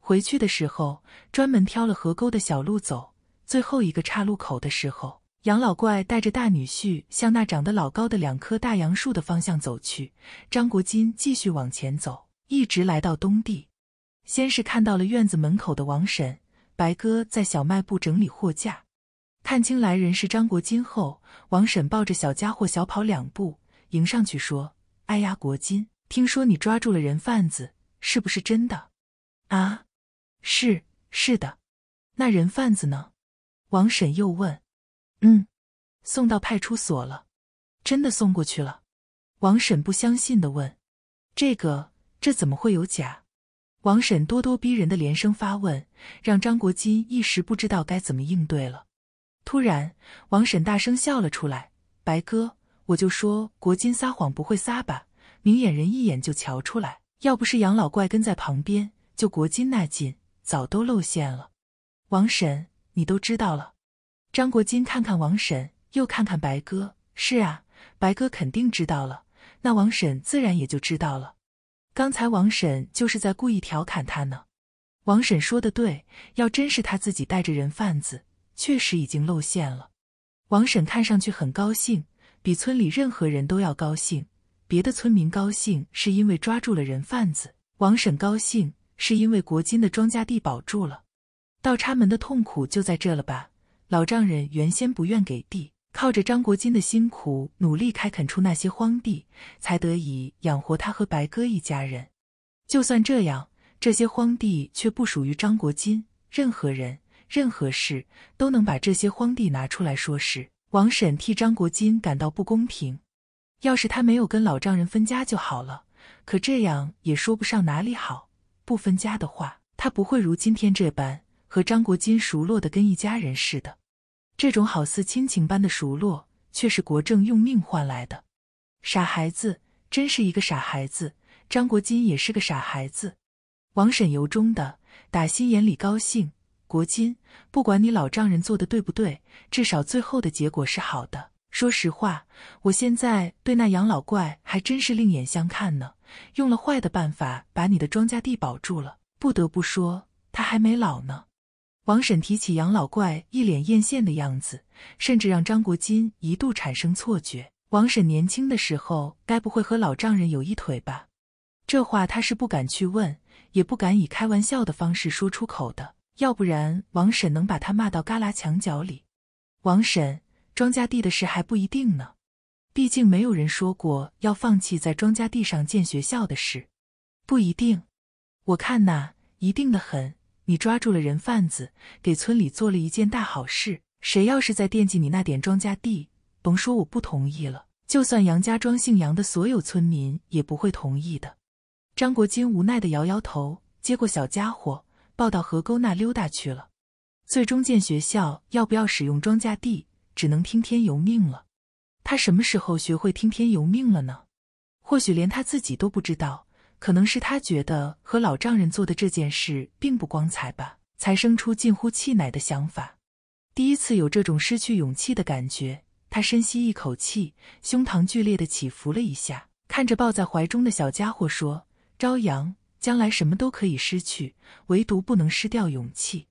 回去的时候，专门挑了河沟的小路走。最后一个岔路口的时候，杨老怪带着大女婿向那长得老高的两棵大杨树的方向走去。张国金继续往前走，一直来到东地，先是看到了院子门口的王婶，白哥在小卖部整理货架。看清来人是张国金后，王婶抱着小家伙小跑两步，迎上去说：“哎呀，国金，听说你抓住了人贩子。”是不是真的？啊，是是的。那人贩子呢？王婶又问。嗯，送到派出所了，真的送过去了。王婶不相信的问：“这个这怎么会有假？”王婶咄咄逼人的连声发问，让张国金一时不知道该怎么应对了。突然，王婶大声笑了出来：“白哥，我就说国金撒谎不会撒吧，明眼人一眼就瞧出来。”要不是杨老怪跟在旁边，就国金那劲早都露馅了。王婶，你都知道了？张国金看看王婶，又看看白哥。是啊，白哥肯定知道了，那王婶自然也就知道了。刚才王婶就是在故意调侃他呢。王婶说的对，要真是他自己带着人贩子，确实已经露馅了。王婶看上去很高兴，比村里任何人都要高兴。别的村民高兴是因为抓住了人贩子，王婶高兴是因为国金的庄稼地保住了。倒插门的痛苦就在这了吧？老丈人原先不愿给地，靠着张国金的辛苦努力开垦出那些荒地，才得以养活他和白鸽一家人。就算这样，这些荒地却不属于张国金，任何人、任何事都能把这些荒地拿出来说事。王婶替张国金感到不公平。要是他没有跟老丈人分家就好了，可这样也说不上哪里好。不分家的话，他不会如今天这般和张国金熟络的跟一家人似的。这种好似亲情般的熟络，却是国政用命换来的。傻孩子，真是一个傻孩子。张国金也是个傻孩子。王婶由衷的打心眼里高兴。国金，不管你老丈人做的对不对，至少最后的结果是好的。说实话，我现在对那杨老怪还真是另眼相看呢。用了坏的办法把你的庄稼地保住了，不得不说他还没老呢。王婶提起杨老怪，一脸艳羡的样子，甚至让张国金一度产生错觉：王婶年轻的时候，该不会和老丈人有一腿吧？这话他是不敢去问，也不敢以开玩笑的方式说出口的，要不然王婶能把他骂到旮旯墙角里。王婶。庄稼地的事还不一定呢，毕竟没有人说过要放弃在庄稼地上建学校的事，不一定。我看呐，一定的很。你抓住了人贩子，给村里做了一件大好事。谁要是再惦记你那点庄稼地，甭说我不同意了，就算杨家庄姓杨的所有村民也不会同意的。张国金无奈地摇摇头，接过小家伙，抱到河沟那溜达去了。最终建学校要不要使用庄稼地？只能听天由命了。他什么时候学会听天由命了呢？或许连他自己都不知道。可能是他觉得和老丈人做的这件事并不光彩吧，才生出近乎气馁的想法。第一次有这种失去勇气的感觉，他深吸一口气，胸膛剧烈的起伏了一下，看着抱在怀中的小家伙说：“朝阳，将来什么都可以失去，唯独不能失掉勇气。”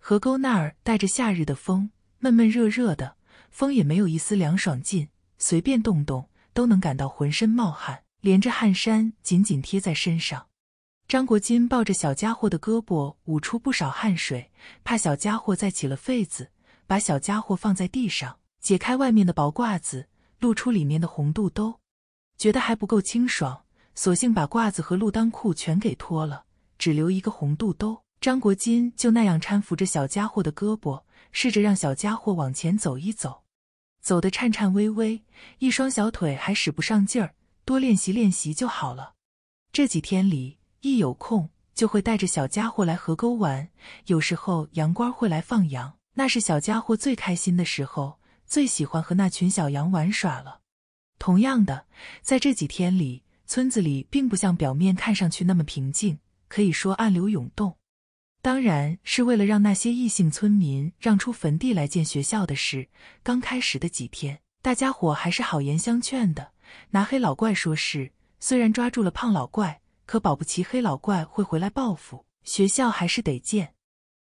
河沟那儿带着夏日的风，闷闷热热的。风也没有一丝凉爽劲，随便动动都能感到浑身冒汗，连着汗衫紧紧贴在身上。张国金抱着小家伙的胳膊，捂出不少汗水，怕小家伙再起了痱子，把小家伙放在地上，解开外面的薄褂子，露出里面的红肚兜，觉得还不够清爽，索性把褂子和露裆裤全给脱了，只留一个红肚兜。张国金就那样搀扶着小家伙的胳膊。试着让小家伙往前走一走，走的颤颤巍巍，一双小腿还使不上劲儿。多练习练习就好了。这几天里，一有空就会带着小家伙来河沟玩。有时候，羊倌会来放羊，那是小家伙最开心的时候，最喜欢和那群小羊玩耍了。同样的，在这几天里，村子里并不像表面看上去那么平静，可以说暗流涌动。当然是为了让那些异姓村民让出坟地来建学校的事。刚开始的几天，大家伙还是好言相劝的，拿黑老怪说事。虽然抓住了胖老怪，可保不齐黑老怪会回来报复，学校还是得建。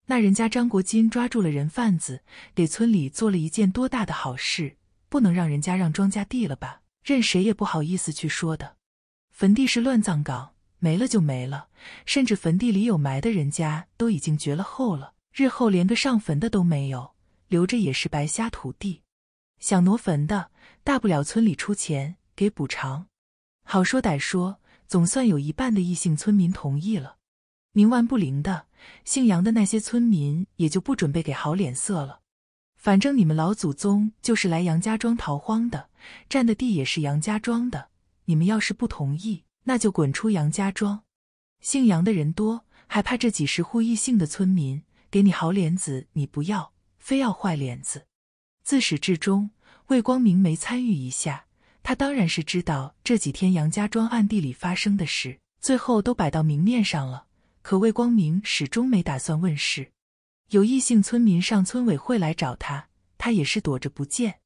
那人家张国金抓住了人贩子，给村里做了一件多大的好事，不能让人家让庄稼地了吧？任谁也不好意思去说的。坟地是乱葬岗。没了就没了，甚至坟地里有埋的人家都已经绝了后了，日后连个上坟的都没有，留着也是白瞎土地。想挪坟的，大不了村里出钱给补偿。好说歹说，总算有一半的异姓村民同意了。冥顽不灵的姓杨的那些村民也就不准备给好脸色了。反正你们老祖宗就是来杨家庄逃荒的，占的地也是杨家庄的。你们要是不同意。那就滚出杨家庄，姓杨的人多，还怕这几十户异姓的村民给你好脸子？你不要，非要坏脸子。自始至终，魏光明没参与一下，他当然是知道这几天杨家庄暗地里发生的事，最后都摆到明面上了。可魏光明始终没打算问世。有异姓村民上村委会来找他，他也是躲着不见。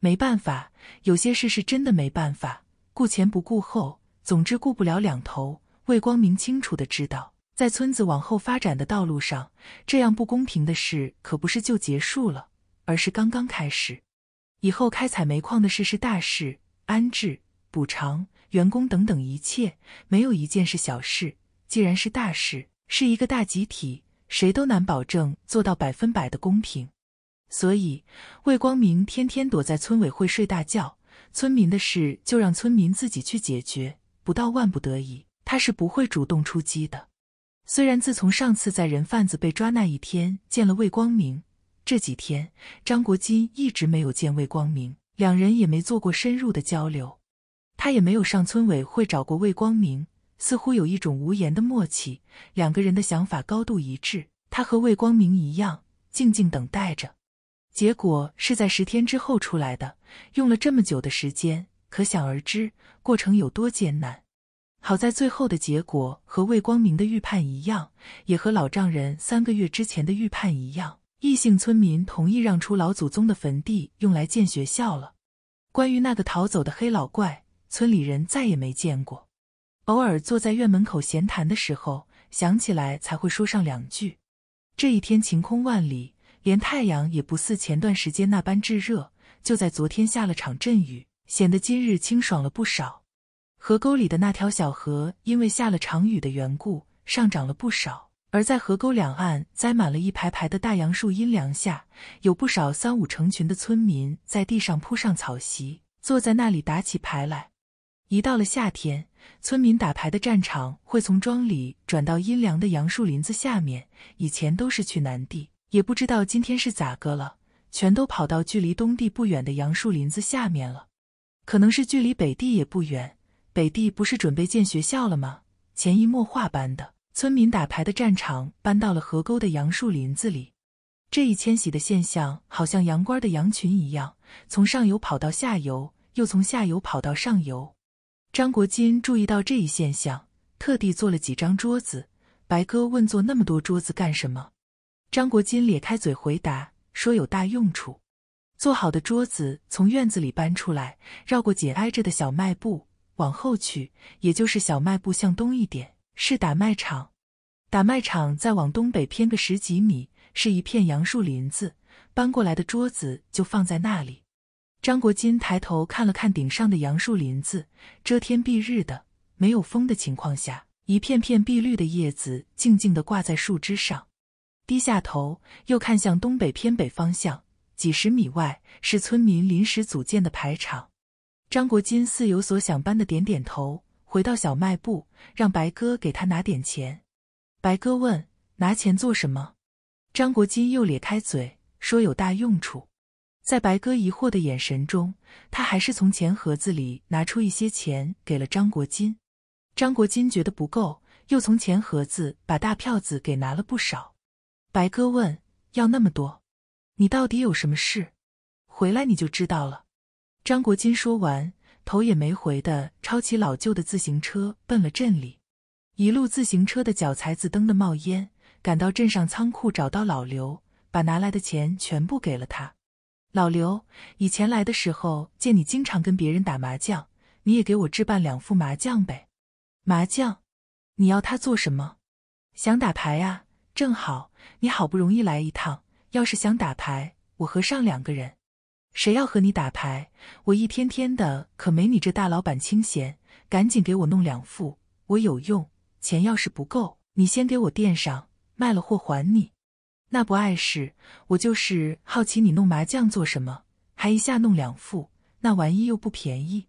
没办法，有些事是真的没办法，顾前不顾后。总之顾不了两头，魏光明清楚的知道，在村子往后发展的道路上，这样不公平的事可不是就结束了，而是刚刚开始。以后开采煤矿的事是大事，安置、补偿、员工等等一切，没有一件是小事。既然是大事，是一个大集体，谁都难保证做到百分百的公平。所以，魏光明天天躲在村委会睡大觉，村民的事就让村民自己去解决。不到万不得已，他是不会主动出击的。虽然自从上次在人贩子被抓那一天见了魏光明，这几天张国金一直没有见魏光明，两人也没做过深入的交流，他也没有上村委会找过魏光明。似乎有一种无言的默契，两个人的想法高度一致。他和魏光明一样，静静等待着。结果是在十天之后出来的，用了这么久的时间。可想而知，过程有多艰难。好在最后的结果和魏光明的预判一样，也和老丈人三个月之前的预判一样，异姓村民同意让出老祖宗的坟地用来建学校了。关于那个逃走的黑老怪，村里人再也没见过，偶尔坐在院门口闲谈的时候想起来才会说上两句。这一天晴空万里，连太阳也不似前段时间那般炙热，就在昨天下了场阵雨。显得今日清爽了不少。河沟里的那条小河，因为下了场雨的缘故，上涨了不少。而在河沟两岸栽满了一排排的大杨树，阴凉下有不少三五成群的村民在地上铺上草席，坐在那里打起牌来。一到了夏天，村民打牌的战场会从庄里转到阴凉的杨树林子下面。以前都是去南地，也不知道今天是咋个了，全都跑到距离东地不远的杨树林子下面了。可能是距离北地也不远，北地不是准备建学校了吗？潜移默化般的，村民打牌的战场搬到了河沟的杨树林子里。这一迁徙的现象，好像羊倌的羊群一样，从上游跑到下游，又从下游跑到上游。张国金注意到这一现象，特地做了几张桌子。白哥问：“做那么多桌子干什么？”张国金咧开嘴回答：“说有大用处。”做好的桌子从院子里搬出来，绕过紧挨着的小卖部，往后去，也就是小卖部向东一点是打卖场，打卖场再往东北偏个十几米是一片杨树林子，搬过来的桌子就放在那里。张国金抬头看了看顶上的杨树林子，遮天蔽日的，没有风的情况下，一片片碧绿的叶子静静地挂在树枝上。低下头，又看向东北偏北方向。几十米外是村民临时组建的排场，张国金似有所想般的点点头，回到小卖部，让白哥给他拿点钱。白哥问：“拿钱做什么？”张国金又咧开嘴说：“有大用处。”在白哥疑惑的眼神中，他还是从钱盒子里拿出一些钱给了张国金。张国金觉得不够，又从钱盒子把大票子给拿了不少。白哥问：“要那么多？”你到底有什么事？回来你就知道了。”张国金说完，头也没回的抄起老旧的自行车，奔了镇里。一路自行车的脚踩子蹬的冒烟，赶到镇上仓库，找到老刘，把拿来的钱全部给了他。老刘，以前来的时候见你经常跟别人打麻将，你也给我置办两副麻将呗。麻将，你要它做什么？想打牌啊！正好，你好不容易来一趟。要是想打牌，我和上两个人，谁要和你打牌，我一天天的可没你这大老板清闲。赶紧给我弄两副，我有用。钱要是不够，你先给我垫上，卖了货还你。那不碍事，我就是好奇你弄麻将做什么，还一下弄两副，那玩意又不便宜。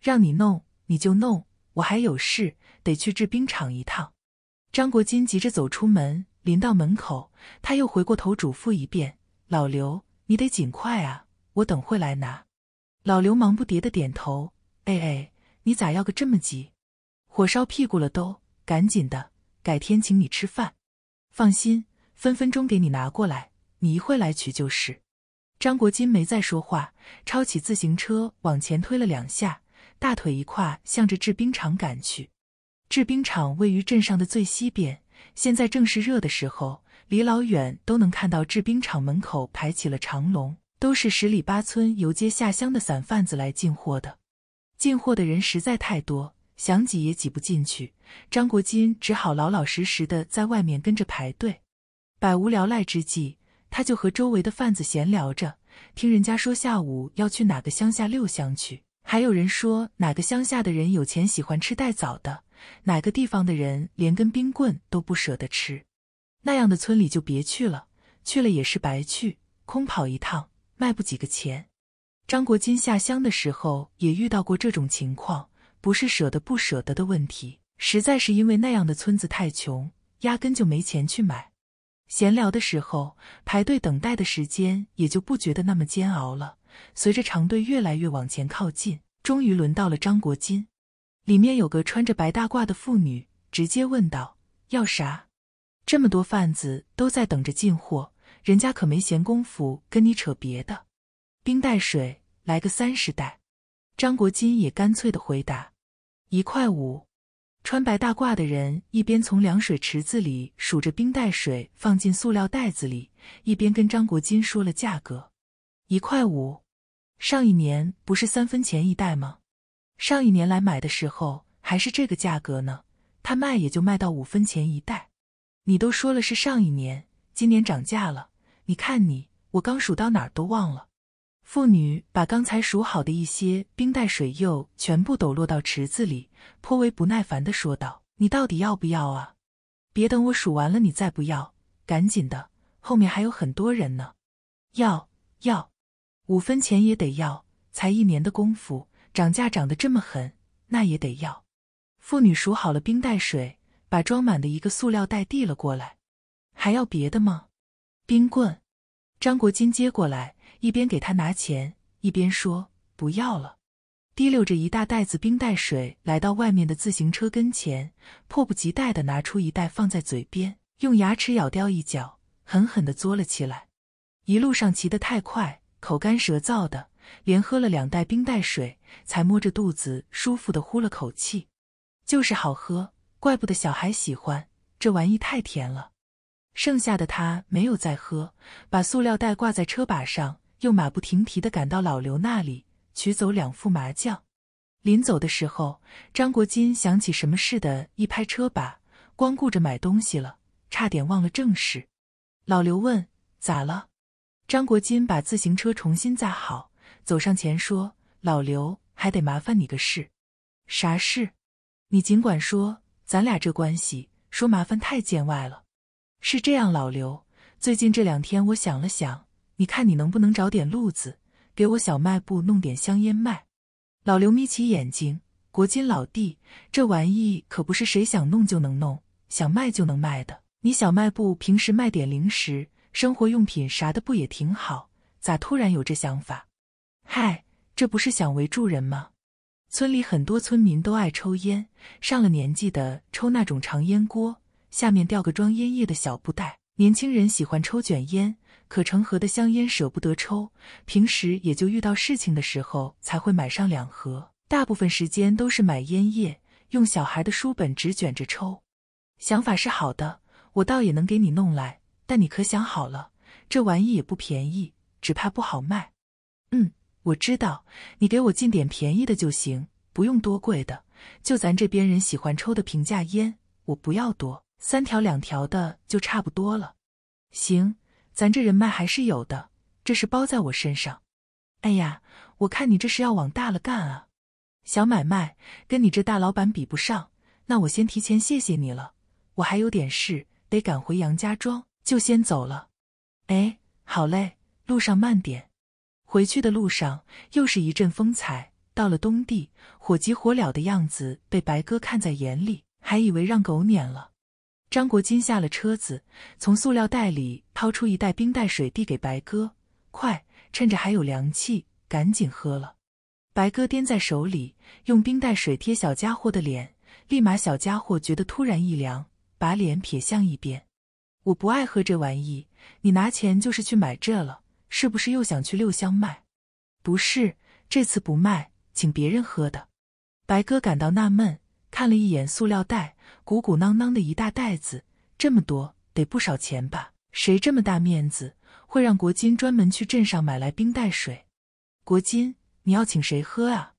让你弄你就弄，我还有事，得去制冰厂一趟。张国金急着走出门。临到门口，他又回过头嘱咐一遍：“老刘，你得尽快啊，我等会来拿。”老刘忙不迭的点头：“哎哎，你咋要个这么急？火烧屁股了都，赶紧的，改天请你吃饭。放心，分分钟给你拿过来，你一会来取就是。”张国金没再说话，抄起自行车往前推了两下，大腿一跨，向着制冰厂赶去。制冰厂位于镇上的最西边。现在正是热的时候，离老远都能看到制冰厂门口排起了长龙，都是十里八村游街下乡的散贩子来进货的。进货的人实在太多，想挤也挤不进去。张国金只好老老实实的在外面跟着排队。百无聊赖之际，他就和周围的贩子闲聊着，听人家说下午要去哪个乡下溜香去，还有人说哪个乡下的人有钱喜欢吃带枣的。哪个地方的人连根冰棍都不舍得吃，那样的村里就别去了，去了也是白去，空跑一趟，卖不几个钱。张国金下乡的时候也遇到过这种情况，不是舍得不舍得的问题，实在是因为那样的村子太穷，压根就没钱去买。闲聊的时候，排队等待的时间也就不觉得那么煎熬了。随着长队越来越往前靠近，终于轮到了张国金。里面有个穿着白大褂的妇女，直接问道：“要啥？这么多贩子都在等着进货，人家可没闲工夫跟你扯别的。”冰袋水，来个三十袋。张国金也干脆的回答：“一块五。”穿白大褂的人一边从凉水池子里数着冰袋水放进塑料袋子里，一边跟张国金说了价格：“一块五。上一年不是三分钱一袋吗？”上一年来买的时候还是这个价格呢，他卖也就卖到五分钱一袋。你都说了是上一年，今年涨价了。你看你，我刚数到哪儿都忘了。妇女把刚才数好的一些冰袋水柚全部抖落到池子里，颇为不耐烦地说道：“你到底要不要啊？别等我数完了你再不要，赶紧的，后面还有很多人呢。”要要，五分钱也得要，才一年的功夫。涨价涨得这么狠，那也得要。妇女数好了冰袋水，把装满的一个塑料袋递了过来。还要别的吗？冰棍。张国金接过来，一边给他拿钱，一边说：“不要了。”提溜着一大袋子冰袋水来到外面的自行车跟前，迫不及待的拿出一袋放在嘴边，用牙齿咬掉一角，狠狠的嘬了起来。一路上骑得太快，口干舌燥的。连喝了两袋冰袋水，才摸着肚子舒服的呼了口气。就是好喝，怪不得小孩喜欢。这玩意太甜了。剩下的他没有再喝，把塑料袋挂在车把上，又马不停蹄地赶到老刘那里取走两副麻将。临走的时候，张国金想起什么似的，一拍车把，光顾着买东西了，差点忘了正事。老刘问：“咋了？”张国金把自行车重新扎好。走上前说：“老刘，还得麻烦你个事，啥事？你尽管说，咱俩这关系，说麻烦太见外了。是这样，老刘，最近这两天我想了想，你看你能不能找点路子，给我小卖部弄点香烟卖？”老刘眯起眼睛：“国金老弟，这玩意可不是谁想弄就能弄，想卖就能卖的。你小卖部平时卖点零食、生活用品啥的，不也挺好？咋突然有这想法？”嗨，这不是想围住人吗？村里很多村民都爱抽烟，上了年纪的抽那种长烟锅，下面吊个装烟叶的小布袋。年轻人喜欢抽卷烟，可成盒的香烟舍不得抽，平时也就遇到事情的时候才会买上两盒，大部分时间都是买烟叶，用小孩的书本纸卷着抽。想法是好的，我倒也能给你弄来，但你可想好了，这玩意也不便宜，只怕不好卖。嗯。我知道，你给我进点便宜的就行，不用多贵的，就咱这边人喜欢抽的平价烟，我不要多，三条两条的就差不多了。行，咱这人脉还是有的，这事包在我身上。哎呀，我看你这是要往大了干啊，小买卖跟你这大老板比不上，那我先提前谢谢你了，我还有点事，得赶回杨家庄，就先走了。哎，好嘞，路上慢点。回去的路上又是一阵风采，到了东地，火急火燎的样子被白哥看在眼里，还以为让狗撵了。张国金下了车子，从塑料袋里掏出一袋冰袋水递给白哥：“快，趁着还有凉气，赶紧喝了。”白哥掂在手里，用冰袋水贴小家伙的脸，立马小家伙觉得突然一凉，把脸撇向一边：“我不爱喝这玩意，你拿钱就是去买这了。”是不是又想去六乡卖？不是，这次不卖，请别人喝的。白哥感到纳闷，看了一眼塑料袋，鼓鼓囊囊的一大袋子，这么多，得不少钱吧？谁这么大面子，会让国金专门去镇上买来冰袋水？国金，你要请谁喝啊？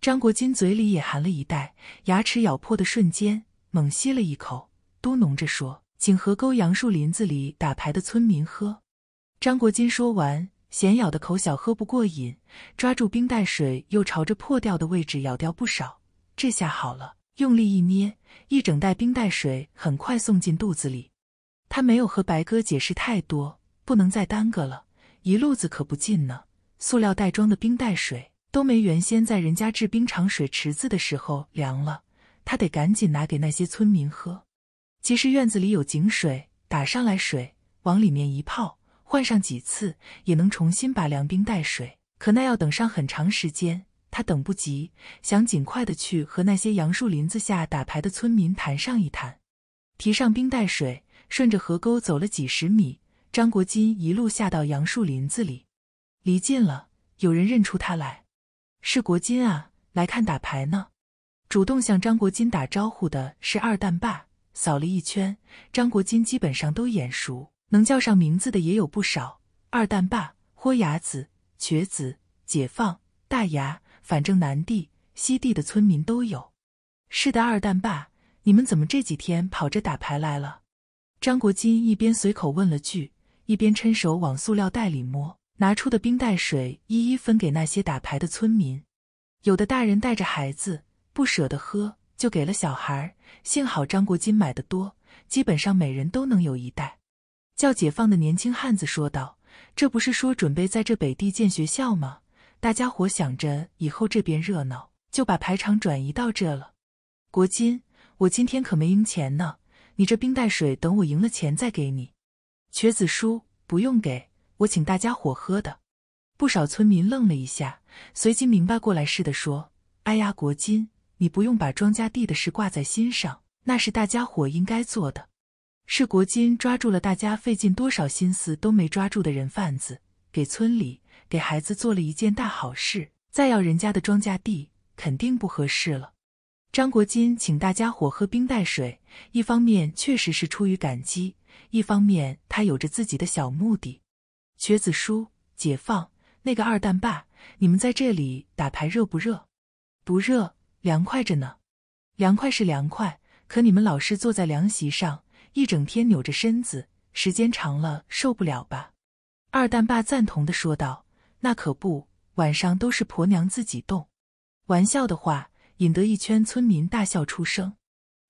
张国金嘴里也含了一袋，牙齿咬破的瞬间，猛吸了一口，嘟哝着说：“请河沟杨树林子里打牌的村民喝。”张国金说完，嫌咬的口小，喝不过瘾，抓住冰袋水，又朝着破掉的位置咬掉不少。这下好了，用力一捏，一整袋冰袋水很快送进肚子里。他没有和白哥解释太多，不能再耽搁了，一路子可不近呢。塑料袋装的冰袋水都没原先在人家制冰厂水池子的时候凉了，他得赶紧拿给那些村民喝。其实院子里有井水，打上来水，往里面一泡。换上几次也能重新把凉冰带水，可那要等上很长时间。他等不及，想尽快的去和那些杨树林子下打牌的村民谈上一谈。提上冰袋水，顺着河沟走了几十米，张国金一路下到杨树林子里。离近了，有人认出他来，是国金啊，来看打牌呢。主动向张国金打招呼的是二蛋爸。扫了一圈，张国金基本上都眼熟。能叫上名字的也有不少，二蛋爸、豁牙子、瘸子、解放、大牙，反正南地、西地的村民都有。是的，二蛋爸，你们怎么这几天跑着打牌来了？张国金一边随口问了句，一边伸手往塑料袋里摸，拿出的冰袋水一一分给那些打牌的村民。有的大人带着孩子，不舍得喝，就给了小孩。幸好张国金买的多，基本上每人都能有一袋。叫解放的年轻汉子说道：“这不是说准备在这北地建学校吗？大家伙想着以后这边热闹，就把排场转移到这了。”国金，我今天可没赢钱呢，你这冰袋水等我赢了钱再给你。瘸子叔，不用给我请大家伙喝的。不少村民愣了一下，随即明白过来似的说：“哎呀，国金，你不用把庄稼地的事挂在心上，那是大家伙应该做的。”是国金抓住了大家费尽多少心思都没抓住的人贩子，给村里给孩子做了一件大好事。再要人家的庄稼地，肯定不合适了。张国金请大家伙喝冰袋水，一方面确实是出于感激，一方面他有着自己的小目的。瘸子叔，解放那个二蛋爸，你们在这里打牌热不热？不热，凉快着呢。凉快是凉快，可你们老是坐在凉席上。一整天扭着身子，时间长了受不了吧？二蛋爸赞同的说道：“那可不，晚上都是婆娘自己动。”玩笑的话引得一圈村民大笑出声。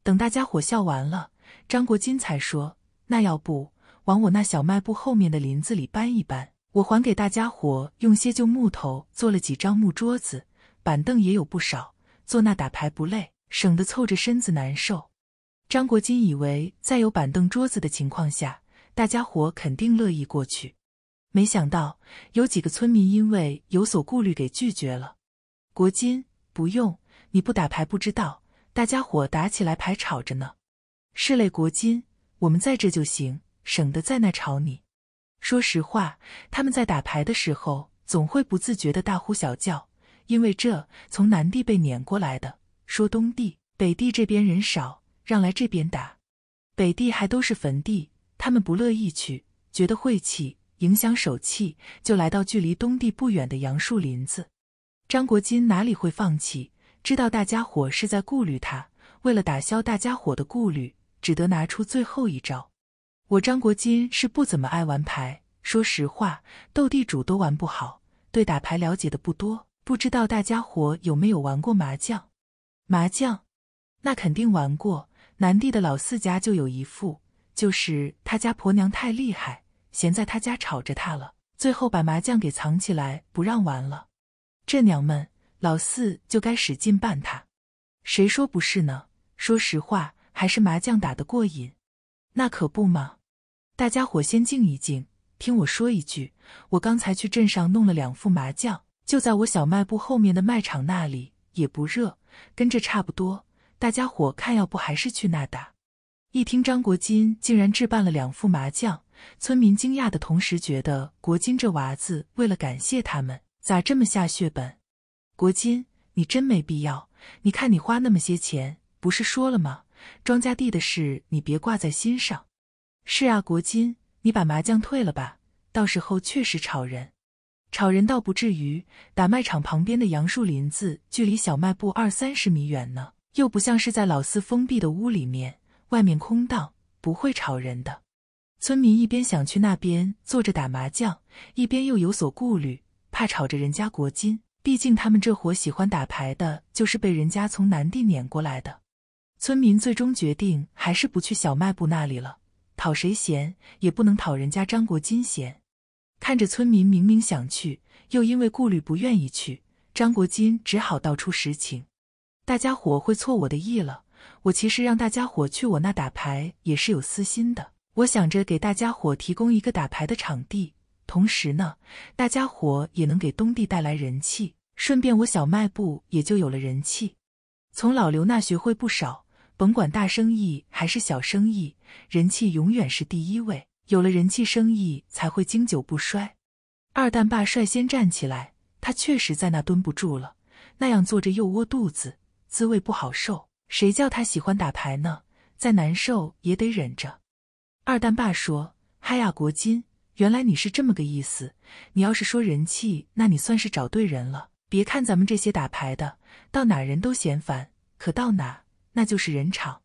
等大家伙笑完了，张国金才说：“那要不往我那小卖部后面的林子里搬一搬？我还给大家伙用些旧木头做了几张木桌子、板凳，也有不少，坐那打牌不累，省得凑着身子难受。”张国金以为在有板凳桌子的情况下，大家伙肯定乐意过去，没想到有几个村民因为有所顾虑给拒绝了。国金不用，你不打牌不知道，大家伙打起来牌吵着呢。是嘞，国金，我们在这就行，省得在那吵。你说实话，他们在打牌的时候总会不自觉的大呼小叫，因为这从南地被撵过来的，说东地北地这边人少。让来这边打，北地还都是坟地，他们不乐意去，觉得晦气，影响手气，就来到距离东地不远的杨树林子。张国金哪里会放弃？知道大家伙是在顾虑他，为了打消大家伙的顾虑，只得拿出最后一招。我张国金是不怎么爱玩牌，说实话，斗地主都玩不好，对打牌了解的不多，不知道大家伙有没有玩过麻将？麻将？那肯定玩过。南地的老四家就有一副，就是他家婆娘太厉害，嫌在他家吵着他了，最后把麻将给藏起来不让玩了。这娘们，老四就该使劲办他。谁说不是呢？说实话，还是麻将打得过瘾。那可不嘛。大家伙先静一静，听我说一句。我刚才去镇上弄了两副麻将，就在我小卖部后面的卖场那里，也不热，跟这差不多。大家伙看，要不还是去那打？一听张国金竟然置办了两副麻将，村民惊讶的同时觉得国金这娃子为了感谢他们，咋这么下血本？国金，你真没必要。你看你花那么些钱，不是说了吗？庄稼地的事你别挂在心上。是啊，国金，你把麻将退了吧，到时候确实吵人。吵人倒不至于，打麦场旁边的杨树林子距离小卖部二三十米远呢。又不像是在老四封闭的屋里面，外面空荡，不会吵人的。村民一边想去那边坐着打麻将，一边又有所顾虑，怕吵着人家国金。毕竟他们这伙喜欢打牌的，就是被人家从南地撵过来的。村民最终决定还是不去小卖部那里了，讨谁嫌也不能讨人家张国金嫌。看着村民明明想去，又因为顾虑不愿意去，张国金只好道出实情。大家伙会错我的意了。我其实让大家伙去我那打牌也是有私心的。我想着给大家伙提供一个打牌的场地，同时呢，大家伙也能给东地带来人气，顺便我小卖部也就有了人气。从老刘那学会不少，甭管大生意还是小生意，人气永远是第一位。有了人气，生意才会经久不衰。二蛋爸率先站起来，他确实在那蹲不住了，那样坐着又窝肚子。滋味不好受，谁叫他喜欢打牌呢？再难受也得忍着。二蛋爸说：“嗨呀，国金，原来你是这么个意思。你要是说人气，那你算是找对人了。别看咱们这些打牌的到哪人都嫌烦，可到哪那就是人场。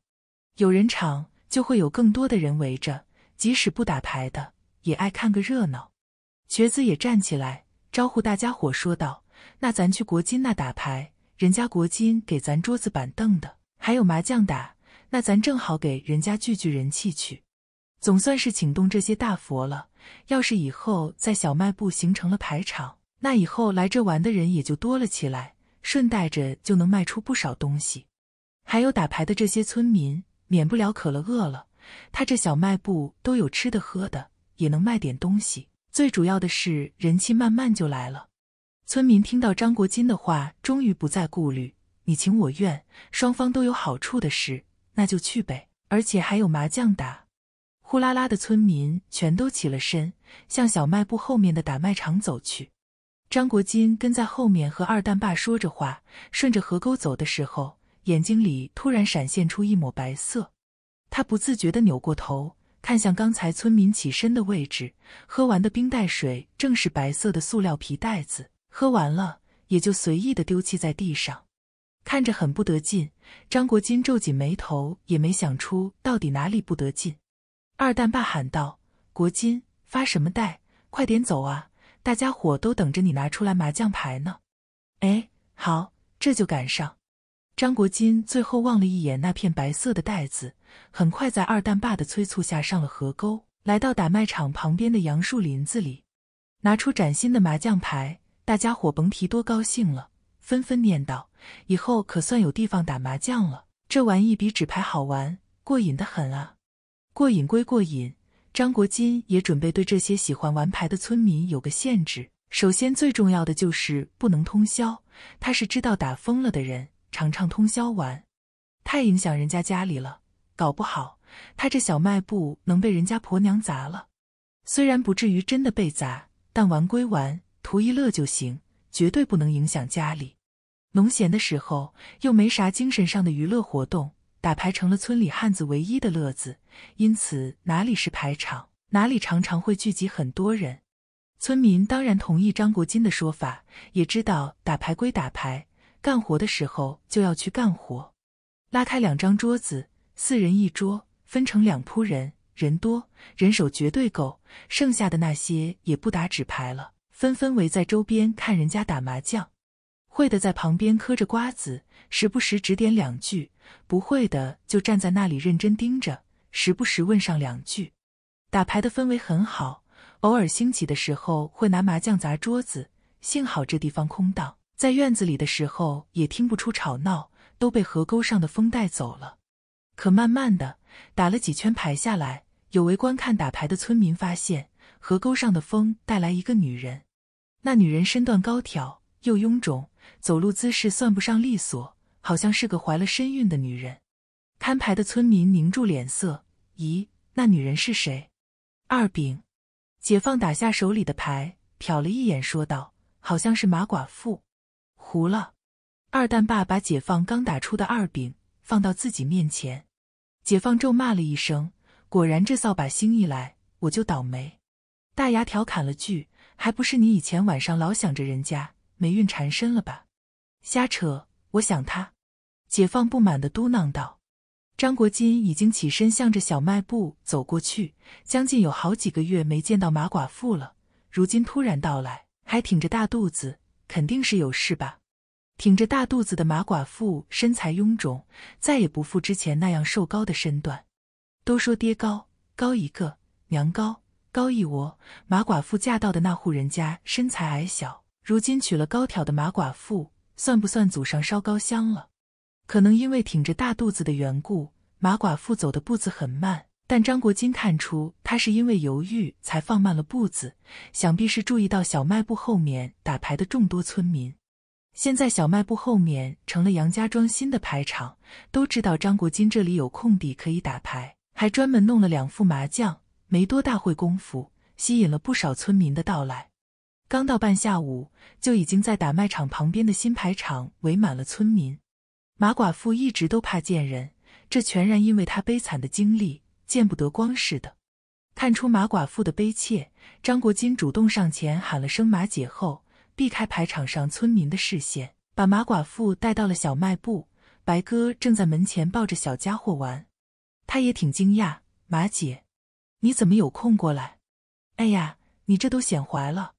有人场就会有更多的人围着，即使不打牌的也爱看个热闹。”瘸子也站起来招呼大家伙说道：“那咱去国金那打牌。”人家国金给咱桌子板凳的，还有麻将打，那咱正好给人家聚聚人气去。总算是请动这些大佛了。要是以后在小卖部形成了排场，那以后来这玩的人也就多了起来，顺带着就能卖出不少东西。还有打牌的这些村民，免不了渴了饿了，他这小卖部都有吃的喝的，也能卖点东西。最主要的是人气慢慢就来了。村民听到张国金的话，终于不再顾虑。你情我愿，双方都有好处的事，那就去呗。而且还有麻将打。呼啦啦的村民全都起了身，向小卖部后面的打卖场走去。张国金跟在后面和二蛋爸说着话，顺着河沟走的时候，眼睛里突然闪现出一抹白色。他不自觉地扭过头，看向刚才村民起身的位置，喝完的冰袋水正是白色的塑料皮袋子。喝完了，也就随意的丢弃在地上，看着很不得劲。张国金皱紧眉头，也没想出到底哪里不得劲。二蛋爸喊道：“国金，发什么呆？快点走啊！大家伙都等着你拿出来麻将牌呢。”哎，好，这就赶上。张国金最后望了一眼那片白色的袋子，很快在二蛋爸的催促下上了河沟，来到打麦场旁边的杨树林子里，拿出崭新的麻将牌。大家伙甭提多高兴了，纷纷念叨：“以后可算有地方打麻将了，这玩意比纸牌好玩，过瘾的很啊！”过瘾归过瘾，张国金也准备对这些喜欢玩牌的村民有个限制。首先最重要的就是不能通宵，他是知道打疯了的人，常常通宵玩，太影响人家家里了，搞不好他这小卖部能被人家婆娘砸了。虽然不至于真的被砸，但玩归玩。图一乐就行，绝对不能影响家里。农闲的时候又没啥精神上的娱乐活动，打牌成了村里汉子唯一的乐子。因此，哪里是牌场，哪里常常会聚集很多人。村民当然同意张国金的说法，也知道打牌归打牌，干活的时候就要去干活。拉开两张桌子，四人一桌，分成两铺，人人多人手绝对够，剩下的那些也不打纸牌了。纷纷围在周边看人家打麻将，会的在旁边嗑着瓜子，时不时指点两句；不会的就站在那里认真盯着，时不时问上两句。打牌的氛围很好，偶尔兴起的时候会拿麻将砸桌子，幸好这地方空荡，在院子里的时候也听不出吵闹，都被河沟上的风带走了。可慢慢的，打了几圈牌下来，有围观看打牌的村民发现，河沟上的风带来一个女人。那女人身段高挑又臃肿，走路姿势算不上利索，好像是个怀了身孕的女人。摊牌的村民凝住脸色：“咦，那女人是谁？”二饼，解放打下手里的牌，瞟了一眼，说道：“好像是马寡妇。”糊了。二蛋爸把解放刚打出的二饼放到自己面前，解放咒骂了一声：“果然这扫把星一来，我就倒霉。”大牙调侃了句。还不是你以前晚上老想着人家霉运缠身了吧？瞎扯！我想他，解放不满的嘟囔道。张国金已经起身，向着小卖部走过去。将近有好几个月没见到马寡妇了，如今突然到来，还挺着大肚子，肯定是有事吧？挺着大肚子的马寡妇，身材臃肿，再也不复之前那样瘦高的身段。都说爹高高一个，娘高。高一窝马寡妇嫁到的那户人家身材矮小，如今娶了高挑的马寡妇，算不算祖上烧高香了？可能因为挺着大肚子的缘故，马寡妇走的步子很慢。但张国金看出他是因为犹豫才放慢了步子，想必是注意到小卖部后面打牌的众多村民。现在小卖部后面成了杨家庄新的牌场，都知道张国金这里有空地可以打牌，还专门弄了两副麻将。没多大会功夫，吸引了不少村民的到来。刚到半下午，就已经在打麦场旁边的新牌场围满了村民。马寡妇一直都怕见人，这全然因为她悲惨的经历，见不得光似的。看出马寡妇的悲切，张国金主动上前喊了声“马姐”，后避开牌场上村民的视线，把马寡妇带到了小卖部。白哥正在门前抱着小家伙玩，他也挺惊讶，马姐。你怎么有空过来？哎呀，你这都显怀了。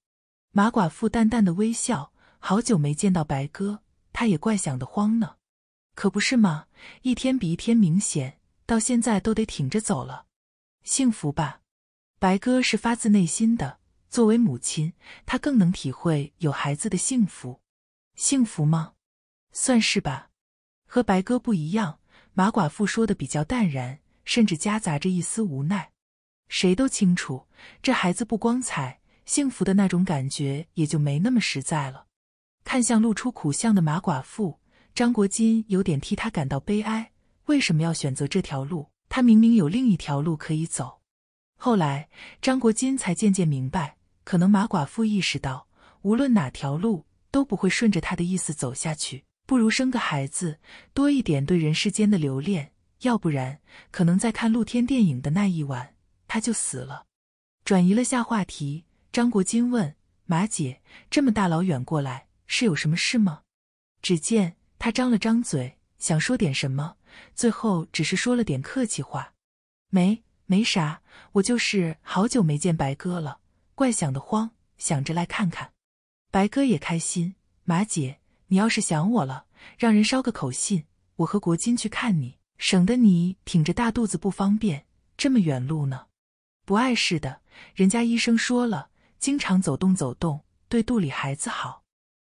马寡妇淡淡的微笑。好久没见到白哥，他也怪想得慌呢。可不是吗？一天比一天明显，到现在都得挺着走了。幸福吧？白哥是发自内心的。作为母亲，她更能体会有孩子的幸福。幸福吗？算是吧。和白哥不一样，马寡妇说的比较淡然，甚至夹杂着一丝无奈。谁都清楚，这孩子不光彩，幸福的那种感觉也就没那么实在了。看向露出苦相的马寡妇，张国金有点替他感到悲哀。为什么要选择这条路？他明明有另一条路可以走。后来，张国金才渐渐明白，可能马寡妇意识到，无论哪条路都不会顺着他的意思走下去，不如生个孩子，多一点对人世间的留恋。要不然，可能在看露天电影的那一晚。他就死了。转移了下话题，张国金问马姐：“这么大老远过来，是有什么事吗？”只见他张了张嘴，想说点什么，最后只是说了点客气话：“没，没啥，我就是好久没见白哥了，怪想的慌，想着来看看。”白哥也开心：“马姐，你要是想我了，让人捎个口信，我和国金去看你，省得你挺着大肚子不方便，这么远路呢。”不碍事的，人家医生说了，经常走动走动对肚里孩子好。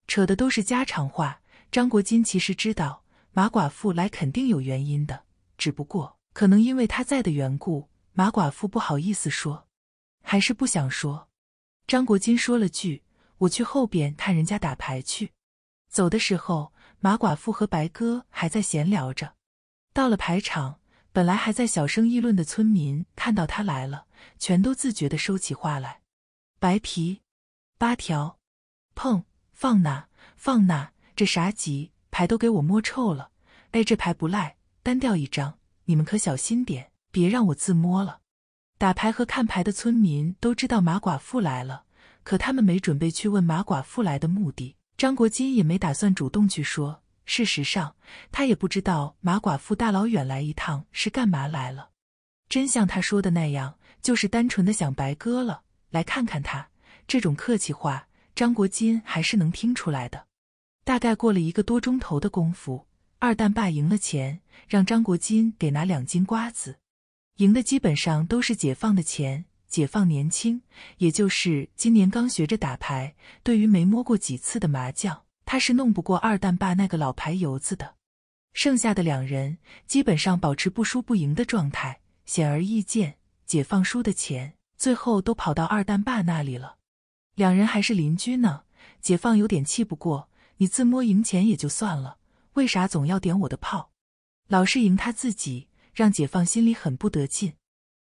扯的都是家常话。张国金其实知道马寡妇来肯定有原因的，只不过可能因为他在的缘故，马寡妇不好意思说，还是不想说。张国金说了句：“我去后边看人家打牌去。”走的时候，马寡妇和白鸽还在闲聊着。到了牌场，本来还在小声议论的村民看到他来了。全都自觉地收起话来。白皮八条，碰，放哪？放哪？这啥急？牌都给我摸臭了。哎，这牌不赖，单调一张。你们可小心点，别让我自摸了。打牌和看牌的村民都知道马寡妇来了，可他们没准备去问马寡妇来的目的。张国金也没打算主动去说。事实上，他也不知道马寡妇大老远来一趟是干嘛来了。真像他说的那样。就是单纯的想白鸽了，来看看他。这种客气话，张国金还是能听出来的。大概过了一个多钟头的功夫，二蛋爸赢了钱，让张国金给拿两斤瓜子。赢的基本上都是解放的钱。解放年轻，也就是今年刚学着打牌，对于没摸过几次的麻将，他是弄不过二蛋爸那个老牌游子的。剩下的两人基本上保持不输不赢的状态，显而易见。解放输的钱，最后都跑到二蛋爸那里了。两人还是邻居呢，解放有点气不过。你自摸赢钱也就算了，为啥总要点我的炮？老是赢他自己，让解放心里很不得劲。